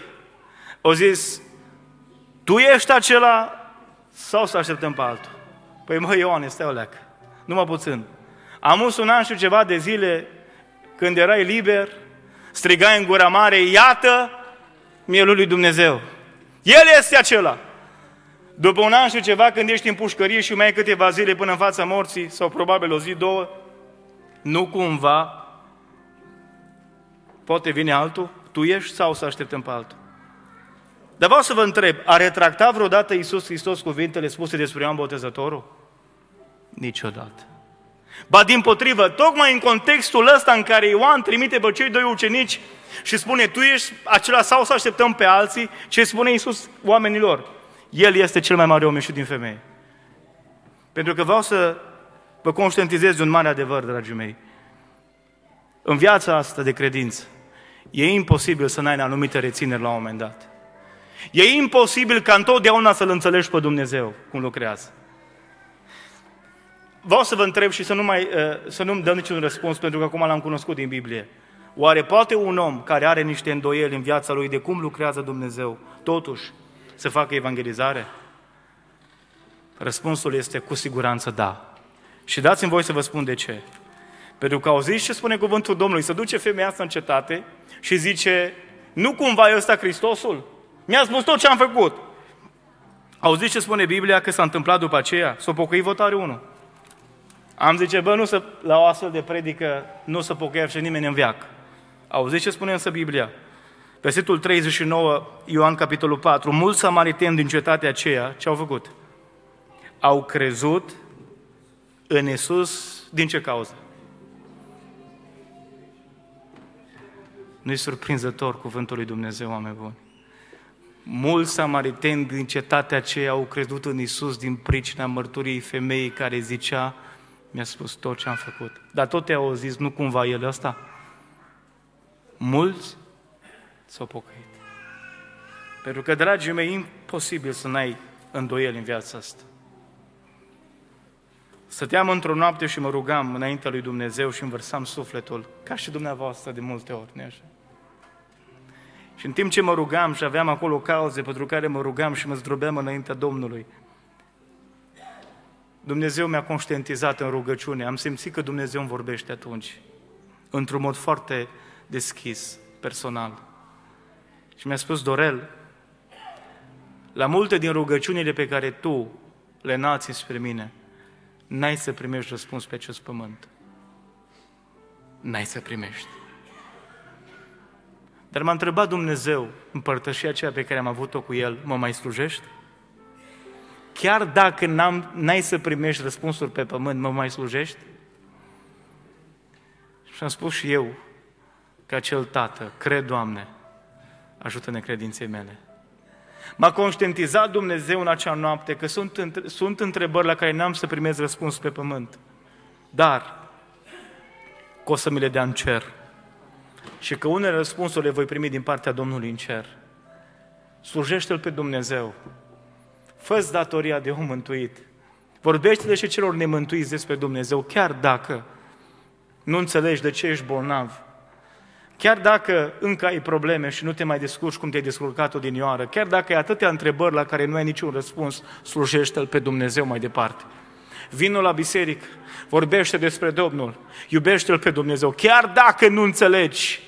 O zis, tu ești acela sau să așteptăm pe altul? Păi mă, Ioan, este o leac. Numai puțin. Am uns un an și ceva de zile, când erai liber, strigai în gura mare, iată mielul lui Dumnezeu. El este acela. După un an și ceva, când ești în pușcărie și mai ai câteva zile până în fața morții, sau probabil o zi, două, nu cumva poate vine altul, tu ești sau să așteptăm pe altul? Dar vreau să vă întreb, a retractat vreodată Iisus Hristos cuvintele spuse despre Ioan Botezătorul? Niciodată. Ba din potrivă, tocmai în contextul ăsta în care Ioan trimite pe cei doi ucenici și spune, tu ești acela sau să așteptăm pe alții, ce spune Iisus oamenilor? El este cel mai mare om ieșit din femeie. Pentru că vreau să vă conștientizez de un mare adevăr, dragii mei. În viața asta de credință, e imposibil să n-ai anumite rețineri la un moment dat. E imposibil ca întotdeauna să-L înțelegi pe Dumnezeu cum lucrează. Vreau să vă întreb și să, nu mai, uh, să nu-mi dăm niciun răspuns, pentru că acum l-am cunoscut din Biblie. Oare poate un om care are niște îndoieli în viața lui de cum lucrează Dumnezeu, totuși, să facă evangelizare? Răspunsul este cu siguranță da. Și dați-mi voi să vă spun de ce. Pentru că auziți ce spune cuvântul Domnului, se duce femeia asta în cetate și zice, nu cumva e ăsta Hristosul? Mi-a spus tot ce am făcut. Auziți ce spune Biblia că s-a întâmplat după aceea? S-a pocăit votarul 1. Am zice, bă, nu să, la o astfel de predică nu să pocăiește nimeni în veac. Auziți ce spune însă Biblia? Versetul 39, Ioan capitolul 4. Mulți samariteni din cetatea aceea ce au făcut? Au crezut în Isus din ce cauză? Nu-i surprinzător cuvântul lui Dumnezeu, oameni buni. Mulți samariteni din cetatea aceea au crezut în Isus din pricina mărturiei femeii care zicea, mi-a spus tot ce am făcut. Dar tot te-au zis, nu cumva el asta? Mulți s-au pocăit. Pentru că, dragii mei, e imposibil să n-ai îndoieli în viața asta. Stăteam într-o noapte și mă rugam înaintea lui Dumnezeu și învărsam sufletul, ca și dumneavoastră de multe ori, nu așa? Și în timp ce mă rugam și aveam acolo cauze pentru care mă rugam și mă zdrobeam înaintea Domnului, Dumnezeu mi-a conștientizat în rugăciune. Am simțit că Dumnezeu îmi vorbește atunci, într-un mod foarte deschis, personal. Și mi-a spus, Dorel, la multe din rugăciunile pe care tu le nați spre mine, n-ai să primești răspuns pe acest pământ. N-ai să primești. Dar m-a întrebat Dumnezeu, împărtășia aceea pe care am avut-o cu El, mă mai slujești? Chiar dacă n-am, n-ai să primești răspunsuri pe pământ, mă mai slujești? Și am spus și eu, ca acel tată, cred, Doamne, ajută-ne credinței mele. M-a conștientizat Dumnezeu în acea noapte că sunt, între, sunt întrebări la care n-am să primez răspuns pe pământ, dar că o să mi le dea în cer și că unele răspunsuri le voi primi din partea Domnului în cer. Slujește-L pe Dumnezeu. fă datoria de om mântuit. Vorbește-le și celor nemântuiți despre Dumnezeu, chiar dacă nu înțelegi de ce ești bolnav, chiar dacă încă ai probleme și nu te mai descurci cum te-ai descurcat odinioară, chiar dacă ai atâtea întrebări la care nu ai niciun răspuns, slujește-L pe Dumnezeu mai departe vinul la biserică, vorbește despre Domnul, iubește-L pe Dumnezeu, chiar dacă nu înțelegi.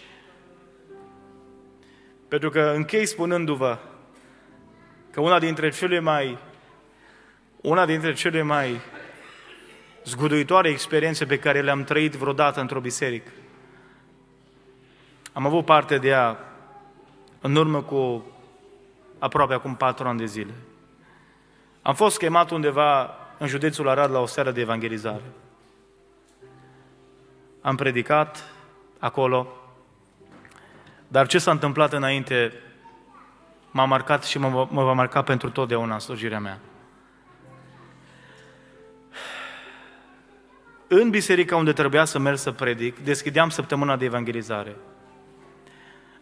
Pentru că închei spunându-vă că una dintre cele mai una dintre cele mai zguduitoare experiențe pe care le-am trăit vreodată într-o biserică. Am avut parte de ea în urmă cu aproape acum patru ani de zile. Am fost chemat undeva în județul Arad la o seară de evangelizare. Am predicat acolo, dar ce s-a întâmplat înainte m-a marcat și mă, mă va marca pentru totdeauna în slujirea mea. În biserica unde trebuia să merg să predic, deschideam săptămâna de evangelizare.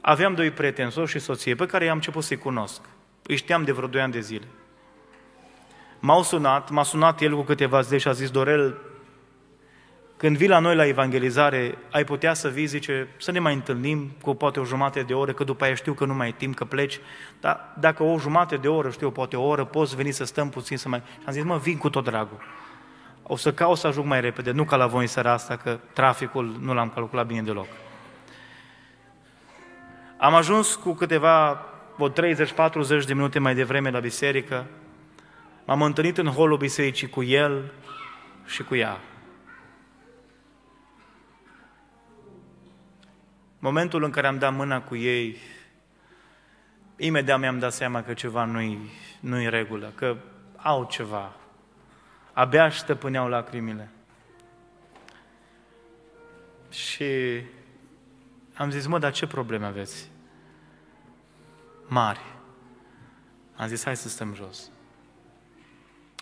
Aveam doi prieteni, soț și soție, pe care i-am început să-i cunosc. Îi știam de vreo doi ani de zile m-au sunat, m-a sunat el cu câteva zile și a zis, Dorel, când vii la noi la evangelizare, ai putea să vii, zice, să ne mai întâlnim cu poate o jumate de oră, că după aia știu că nu mai e timp, că pleci, dar dacă o jumate de oră, știu, poate o oră, poți veni să stăm puțin să mai... Și am zis, mă, vin cu tot dragul. O să caut să ajung mai repede, nu ca la voi în seara asta, că traficul nu l-am calculat bine deloc. Am ajuns cu câteva, o 30-40 de minute mai devreme la biserică, M-am întâlnit în holul bisericii cu el și cu ea. Momentul în care am dat mâna cu ei, imediat mi-am dat seama că ceva nu-i, nu-i regulă, că au ceva. Abia stăpâneau lacrimile. Și am zis, mă, dar ce probleme aveți? Mari. Am zis, hai să stăm jos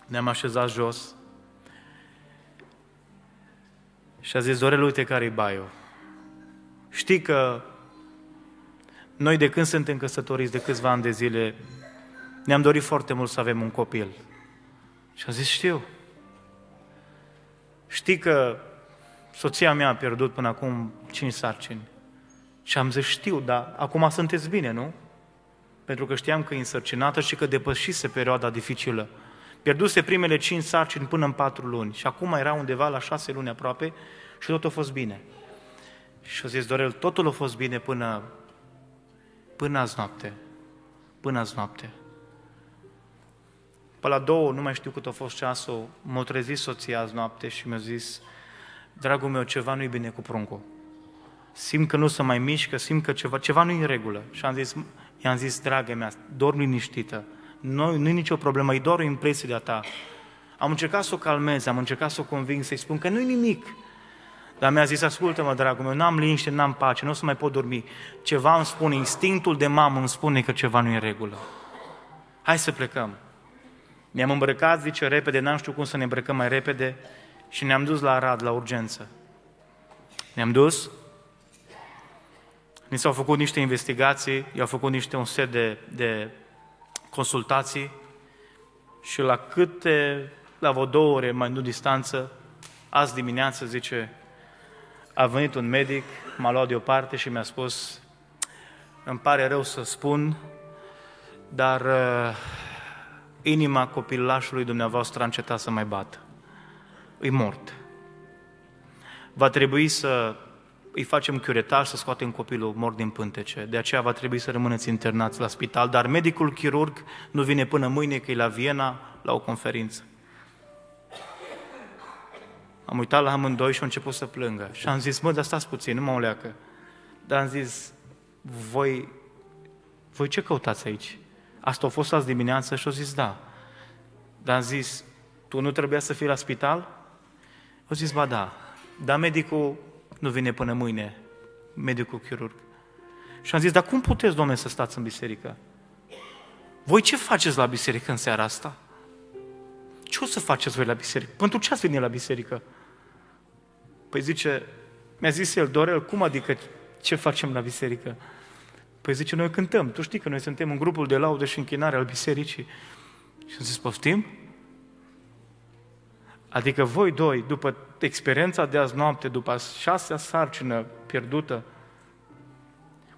ne-am așezat jos și a zis, Dorel, uite care-i baiul. Știi că noi de când suntem căsătoriți, de câțiva ani de zile, ne-am dorit foarte mult să avem un copil. Și a zis, știu. Știi că soția mea a pierdut până acum cinci sarcini. Și am zis, știu, dar acum sunteți bine, nu? Pentru că știam că e însărcinată și că depășise perioada dificilă. Pierduse primele cinci sarcini până în patru luni și acum era undeva la șase luni aproape și totul a fost bine. Și a zis Dorel, totul a fost bine până, până azi noapte. Până azi noapte. Pe la două, nu mai știu cât a fost ceasul, m-a trezit soția azi noapte și mi-a zis, dragul meu, ceva nu-i bine cu pruncul. Simt că nu se mai mișcă, simt că ceva, ceva nu-i în regulă. Și am zis, i-am zis, dragă mea, dormi liniștită, nu, nu e nicio problemă, e doar o impresie de-a ta. Am încercat să o calmez, am încercat să o conving, să-i spun că nu e nimic. Dar mi-a zis, ascultă-mă, dragul meu, n-am liniște, n-am pace, nu o să mai pot dormi. Ceva îmi spune, instinctul de mamă îmi spune că ceva nu e în regulă. Hai să plecăm. Ne-am îmbrăcat, zice, repede, n-am știut cum să ne îmbrăcăm mai repede și ne-am dus la Arad, la urgență. Ne-am dus, ni s-au făcut niște investigații, i-au făcut niște un set de, de consultații și la câte, la vreo două ore mai nu distanță, azi dimineață, zice, a venit un medic, m-a luat deoparte și mi-a spus, îmi pare rău să spun, dar uh, inima copilașului dumneavoastră a încetat să mai bată. E mort. Va trebui să îi facem chiuretaj să scoatem copilul mor din pântece. De aceea va trebui să rămâneți internați la spital, dar medicul chirurg nu vine până mâine că e la Viena la o conferință. Am uitat la amândoi și am început să plângă. Și am zis, mă, dar stați puțin, nu mă oleacă. Dar am zis, voi, voi ce căutați aici? Asta a fost azi dimineață și au zis, da. Dar am zis, tu nu trebuia să fii la spital? Au zis, ba da. Dar medicul nu vine până mâine medicul chirurg. Și am zis, dar cum puteți, domne, să stați în biserică? Voi ce faceți la biserică în seara asta? Ce o să faceți voi la biserică? Pentru ce ați venit la biserică? Păi zice, mi-a zis el, Dorel, cum adică ce facem la biserică? Păi zice, noi cântăm. Tu știi că noi suntem în grupul de laudă și închinare al bisericii. Și am zis, poftim? Adică voi doi, după experiența de azi noapte, după șasea sarcină pierdută,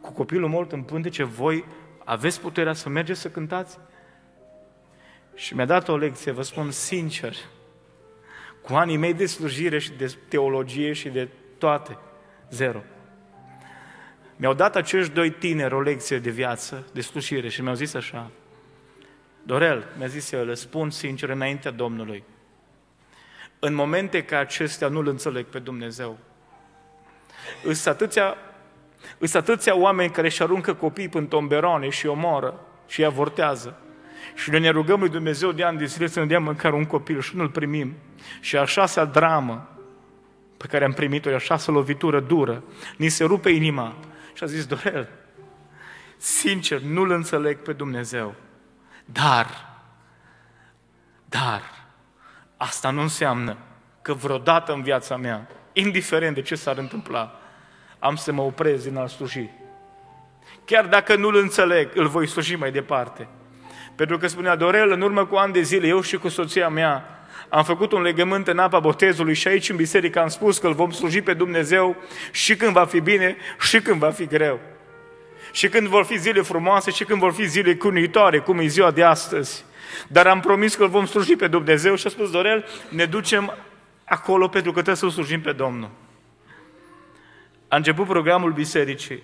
cu copilul mort în pântece, voi aveți puterea să mergeți să cântați? Și mi-a dat o lecție, vă spun sincer, cu anii mei de slujire și de teologie și de toate, zero. Mi-au dat acești doi tineri o lecție de viață, de slujire și mi-au zis așa, Dorel, mi-a zis eu, le spun sincer înaintea Domnului, în momente ca acestea nu-L înțeleg pe Dumnezeu. Îs atâția, îs atâția oameni care își aruncă copii în tomberone și omoară și îi avortează. Și noi ne rugăm lui Dumnezeu de ani de zile să ne dea măcar un copil și nu-l primim. Și așa șasea dramă pe care am primit-o, așa șasea lovitură dură, ni se rupe inima. Și a zis, Dorel, sincer, nu-L înțeleg pe Dumnezeu, dar, dar, Asta nu înseamnă că vreodată în viața mea, indiferent de ce s-ar întâmpla, am să mă oprez din a sluji. Chiar dacă nu-l înțeleg, îl voi sluji mai departe. Pentru că spunea Dorel, în urmă cu ani de zile, eu și cu soția mea am făcut un legământ în apa botezului și aici în biserică am spus că îl vom sluji pe Dumnezeu și când va fi bine și când va fi greu. Și când vor fi zile frumoase și când vor fi zile cunitoare, cum e ziua de astăzi. Dar am promis că vom sluji pe Dumnezeu și a spus Dorel, ne ducem acolo pentru că trebuie să slujim pe Domnul. A început programul bisericii.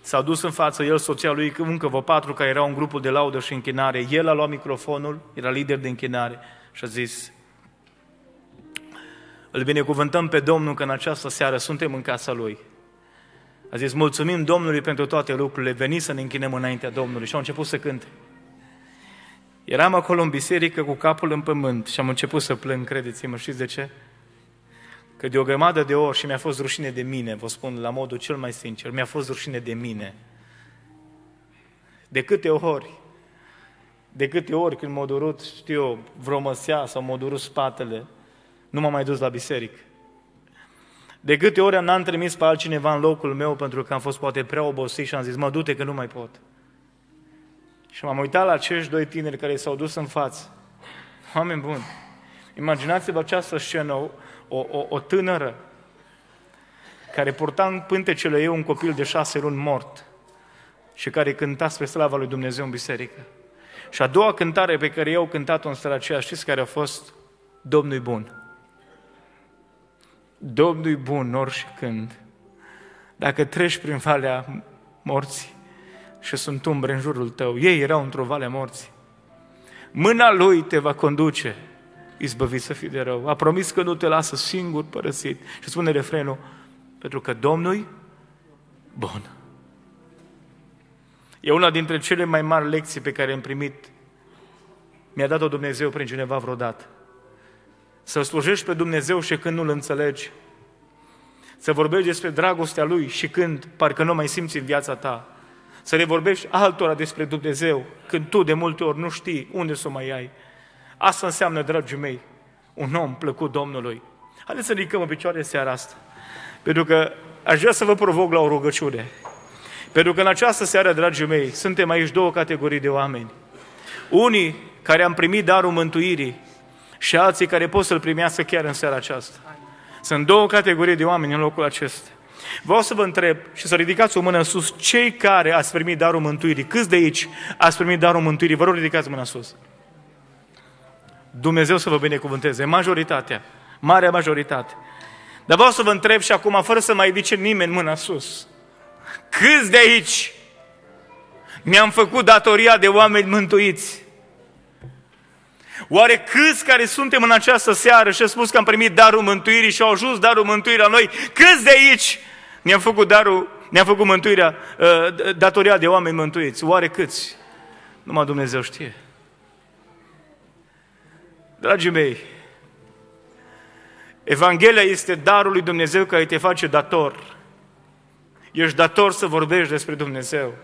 s a dus în față el, soția lui, încă vă patru, care era un grupul de laudă și închinare. El a luat microfonul, era lider de închinare și a zis, îl binecuvântăm pe Domnul că în această seară suntem în casa Lui. A zis, mulțumim Domnului pentru toate lucrurile, Veni să ne închinăm înaintea Domnului. Și au început să cânte. Eram acolo în biserică cu capul în pământ și am început să plâng, credeți-mă, știți de ce? Că de o grămadă de ori și mi-a fost rușine de mine, vă spun la modul cel mai sincer, mi-a fost rușine de mine. De câte ori, de câte ori când m-a durut, știu eu, vreo măsea sau m-a durut spatele, nu m-am mai dus la biserică. De câte ori n-am trimis pe altcineva în locul meu pentru că am fost poate prea obosit și am zis, mă, du-te că nu mai pot. Și m-am uitat la acești doi tineri care s-au dus în față. Oameni buni, imaginați-vă această scenă, o, o, o tânără care purta în pântecele ei un copil de șase luni mort și care cânta spre slava lui Dumnezeu în biserică. Și a doua cântare pe care eu cântat-o în seara aceea, știți care a fost? Domnul bun. Domnul bun, ori și când. Dacă treci prin valea morții, și sunt umbre în jurul tău. Ei erau într-o vale morții. Mâna lui te va conduce, izbăvit să fii de rău. A promis că nu te lasă singur părăsit. Și spune refrenul, pentru că Domnul bun. E una dintre cele mai mari lecții pe care am primit. Mi-a dat-o Dumnezeu prin cineva vreodată. Să slujești pe Dumnezeu și când nu-L înțelegi. Să vorbești despre dragostea Lui și când parcă nu mai simți în viața ta să le vorbești altora despre Dumnezeu, când tu de multe ori nu știi unde să o mai ai. Asta înseamnă, dragii mei, un om plăcut Domnului. Haideți să ridicăm în picioare seara asta. Pentru că aș vrea să vă provoc la o rugăciune. Pentru că în această seară, dragii mei, suntem aici două categorii de oameni. Unii care am primit darul mântuirii și alții care pot să-l primească chiar în seara aceasta. Sunt două categorii de oameni în locul acesta. Vreau să vă întreb și să ridicați o mână în sus, cei care ați primit darul mântuirii, câți de aici ați primit darul mântuirii, vă rog ridicați mâna sus. Dumnezeu să vă binecuvânteze, majoritatea, marea majoritate. Dar vreau să vă întreb și acum, fără să mai ridice nimeni mâna sus, câți de aici mi-am făcut datoria de oameni mântuiți? Oare câți care suntem în această seară și s-a spus că am primit darul mântuirii și au ajuns darul mântuirii la noi, câți de aici ne-am făcut darul, ne-am făcut mântuirea uh, datoria de oameni mântuiți? Oare câți? Numai Dumnezeu știe. Dragii mei, Evanghelia este darul lui Dumnezeu care te face dator. Ești dator să vorbești despre Dumnezeu.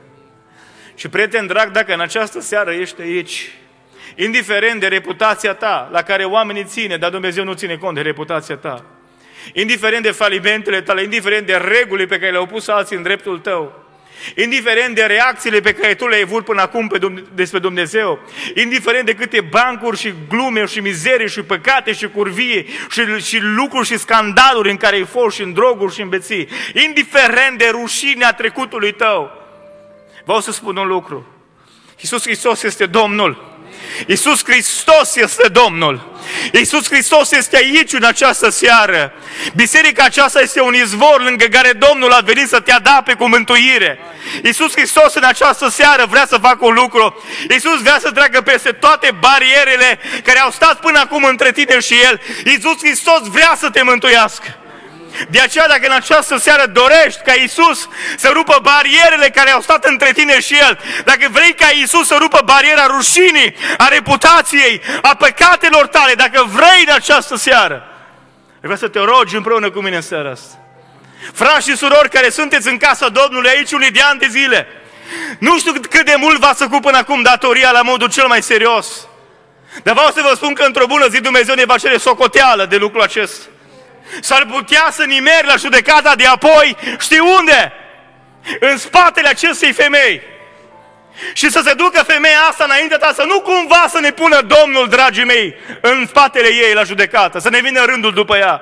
Și prieten drag, dacă în această seară ești aici Indiferent de reputația ta, la care oamenii ține, dar Dumnezeu nu ține cont de reputația ta. Indiferent de falimentele tale, indiferent de regulile pe care le-au pus alții în dreptul tău, indiferent de reacțiile pe care tu le-ai avut până acum pe Dumne- despre Dumnezeu, indiferent de câte bancuri și glume și mizerii și păcate și curvie și, și lucruri și scandaluri în care ai fost și în droguri și în beții, indiferent de rușinea trecutului tău, vreau să spun un lucru. Iisus Hristos este Domnul. Iisus Hristos este Domnul. Iisus Hristos este aici în această seară. Biserica aceasta este un izvor lângă care Domnul a venit să te adapte cu mântuire. Iisus Hristos în această seară vrea să facă un lucru. Iisus vrea să treacă peste toate barierele care au stat până acum între tine și El. Iisus Hristos vrea să te mântuiască. De aceea, dacă în această seară dorești ca Isus să rupă barierele care au stat între tine și El, dacă vrei ca Isus să rupă bariera rușinii, a reputației, a păcatelor tale, dacă vrei în această seară, vreau să te rogi împreună cu mine în seara asta. Frați și surori care sunteți în casa Domnului aici unii de ani de zile, nu știu cât de mult v-ați făcut până acum datoria la modul cel mai serios. Dar vreau să vă spun că într-o bună zi Dumnezeu ne va cere socoteală de lucrul acesta. S-ar putea să nimeri la judecata de apoi, știi unde? În spatele acestei femei. Și să se ducă femeia asta înaintea ta, să nu cumva să ne pună Domnul, dragii mei, în spatele ei la judecată, să ne vină rândul după ea.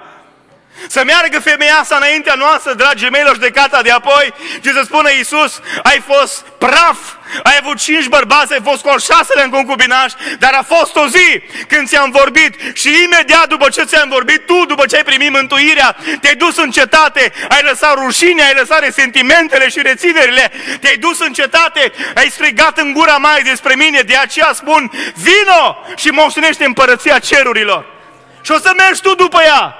Să meargă femeia asta înaintea noastră, dragii mei, la judecata de apoi și să spună Iisus, ai fost praf, ai avut cinci bărbați, ai fost cu șasele în concubinaj, dar a fost o zi când ți-am vorbit și imediat după ce ți-am vorbit, tu, după ce ai primit mântuirea, te-ai dus în cetate, ai lăsat rușinea, ai lăsat resentimentele și reținerile, te-ai dus în cetate, ai strigat în gura mai despre mine, de aceea spun, vino și moștenește împărăția cerurilor. Și o să mergi tu după ea.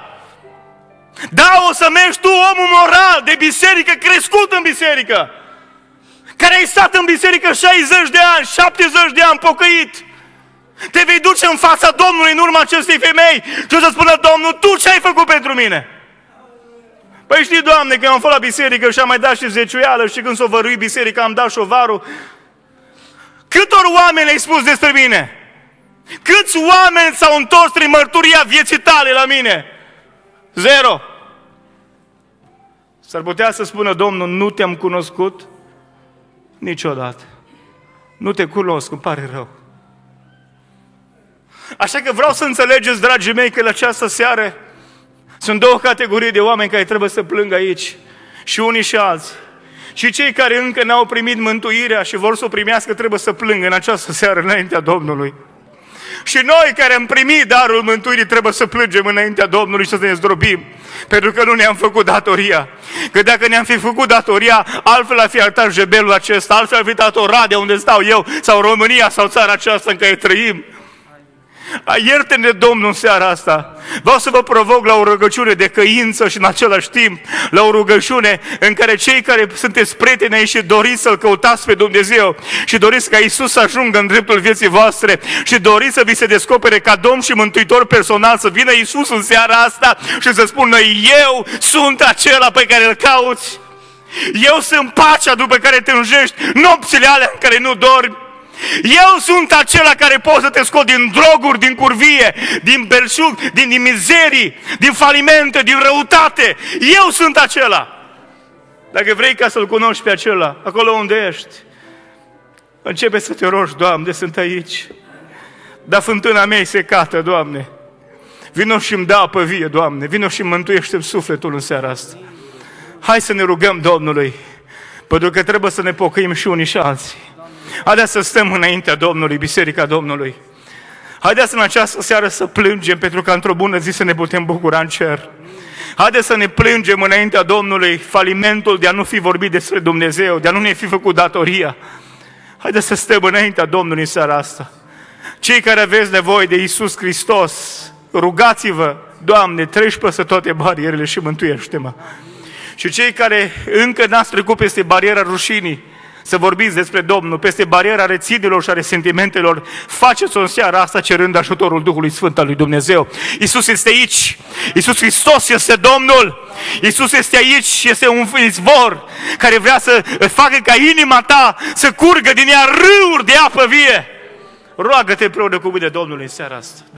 Da, o să mergi tu, omul moral, de biserică, crescut în biserică, care ai stat în biserică 60 de ani, 70 de ani, pocăit. Te vei duce în fața Domnului în urma acestei femei și o să spună, Domnul, Tu ce ai făcut pentru mine? Păi știi, Doamne, că am fost la biserică și am mai dat și zeciuială și când s-o vărui biserica am dat șovarul. Câtor oameni ai spus despre mine? Câți oameni s-au întors prin mărturia vieții tale la mine? Zero. S-ar putea să spună Domnul, nu te-am cunoscut niciodată. Nu te cunosc, îmi pare rău. Așa că vreau să înțelegeți, dragii mei, că la această seară sunt două categorii de oameni care trebuie să plângă aici. Și unii și alții. Și cei care încă n-au primit mântuirea și vor să o primească, trebuie să plângă în această seară înaintea Domnului. Și noi care am primit darul mântuirii trebuie să plângem înaintea Domnului și să ne zdrobim. Pentru că nu ne-am făcut datoria. Că dacă ne-am fi făcut datoria, altfel ar fi arătat jebelul acesta, altfel ar fi dat Oradea unde stau eu, sau România, sau țara aceasta în care trăim. Ierte-ne, Domnul, în seara asta. Vreau să vă provoc la o rugăciune de căință și în același timp la o rugăciune în care cei care sunteți prieteni și doriți să-L căutați pe Dumnezeu și doriți ca Isus să ajungă în dreptul vieții voastre și doriți să vi se descopere ca Domn și Mântuitor personal, să vină Isus în seara asta și să spună, eu sunt acela pe care îl cauți. Eu sunt pacea după care te înjești, nopțile alea în care nu dormi, eu sunt acela care pot să te scot din droguri, din curvie, din belșug, din, din mizerii, din falimente, din răutate. Eu sunt acela. Dacă vrei ca să-L cunoști pe acela, acolo unde ești, începe să te rogi, Doamne, sunt aici. Dar fântâna mea e secată, Doamne. Vino și-mi da apă vie, Doamne. Vino și mântuiește sufletul în seara asta. Hai să ne rugăm Domnului, pentru că trebuie să ne pocăim și unii și alții. Haideți să stăm înaintea Domnului, Biserica Domnului. Haideți în această seară să plângem, pentru că într-o bună zi să ne putem bucura în cer. Haideți să ne plângem înaintea Domnului falimentul de a nu fi vorbit despre Dumnezeu, de a nu ne fi făcut datoria. Haideți să stăm înaintea Domnului în seara asta. Cei care aveți nevoie de Isus Hristos, rugați-vă, Doamne, treci peste toate barierele și mântuiește-mă. Și cei care încă n-ați trecut peste bariera rușinii, să vorbiți despre Domnul, peste bariera rețidilor și a resentimentelor, faceți-o în seara asta cerând ajutorul Duhului Sfânt al lui Dumnezeu. Iisus este aici, Iisus Hristos este Domnul, Iisus este aici și este un izvor care vrea să facă ca inima ta să curgă din ea râuri de apă vie. Roagă-te împreună cu mine Domnului în seara asta.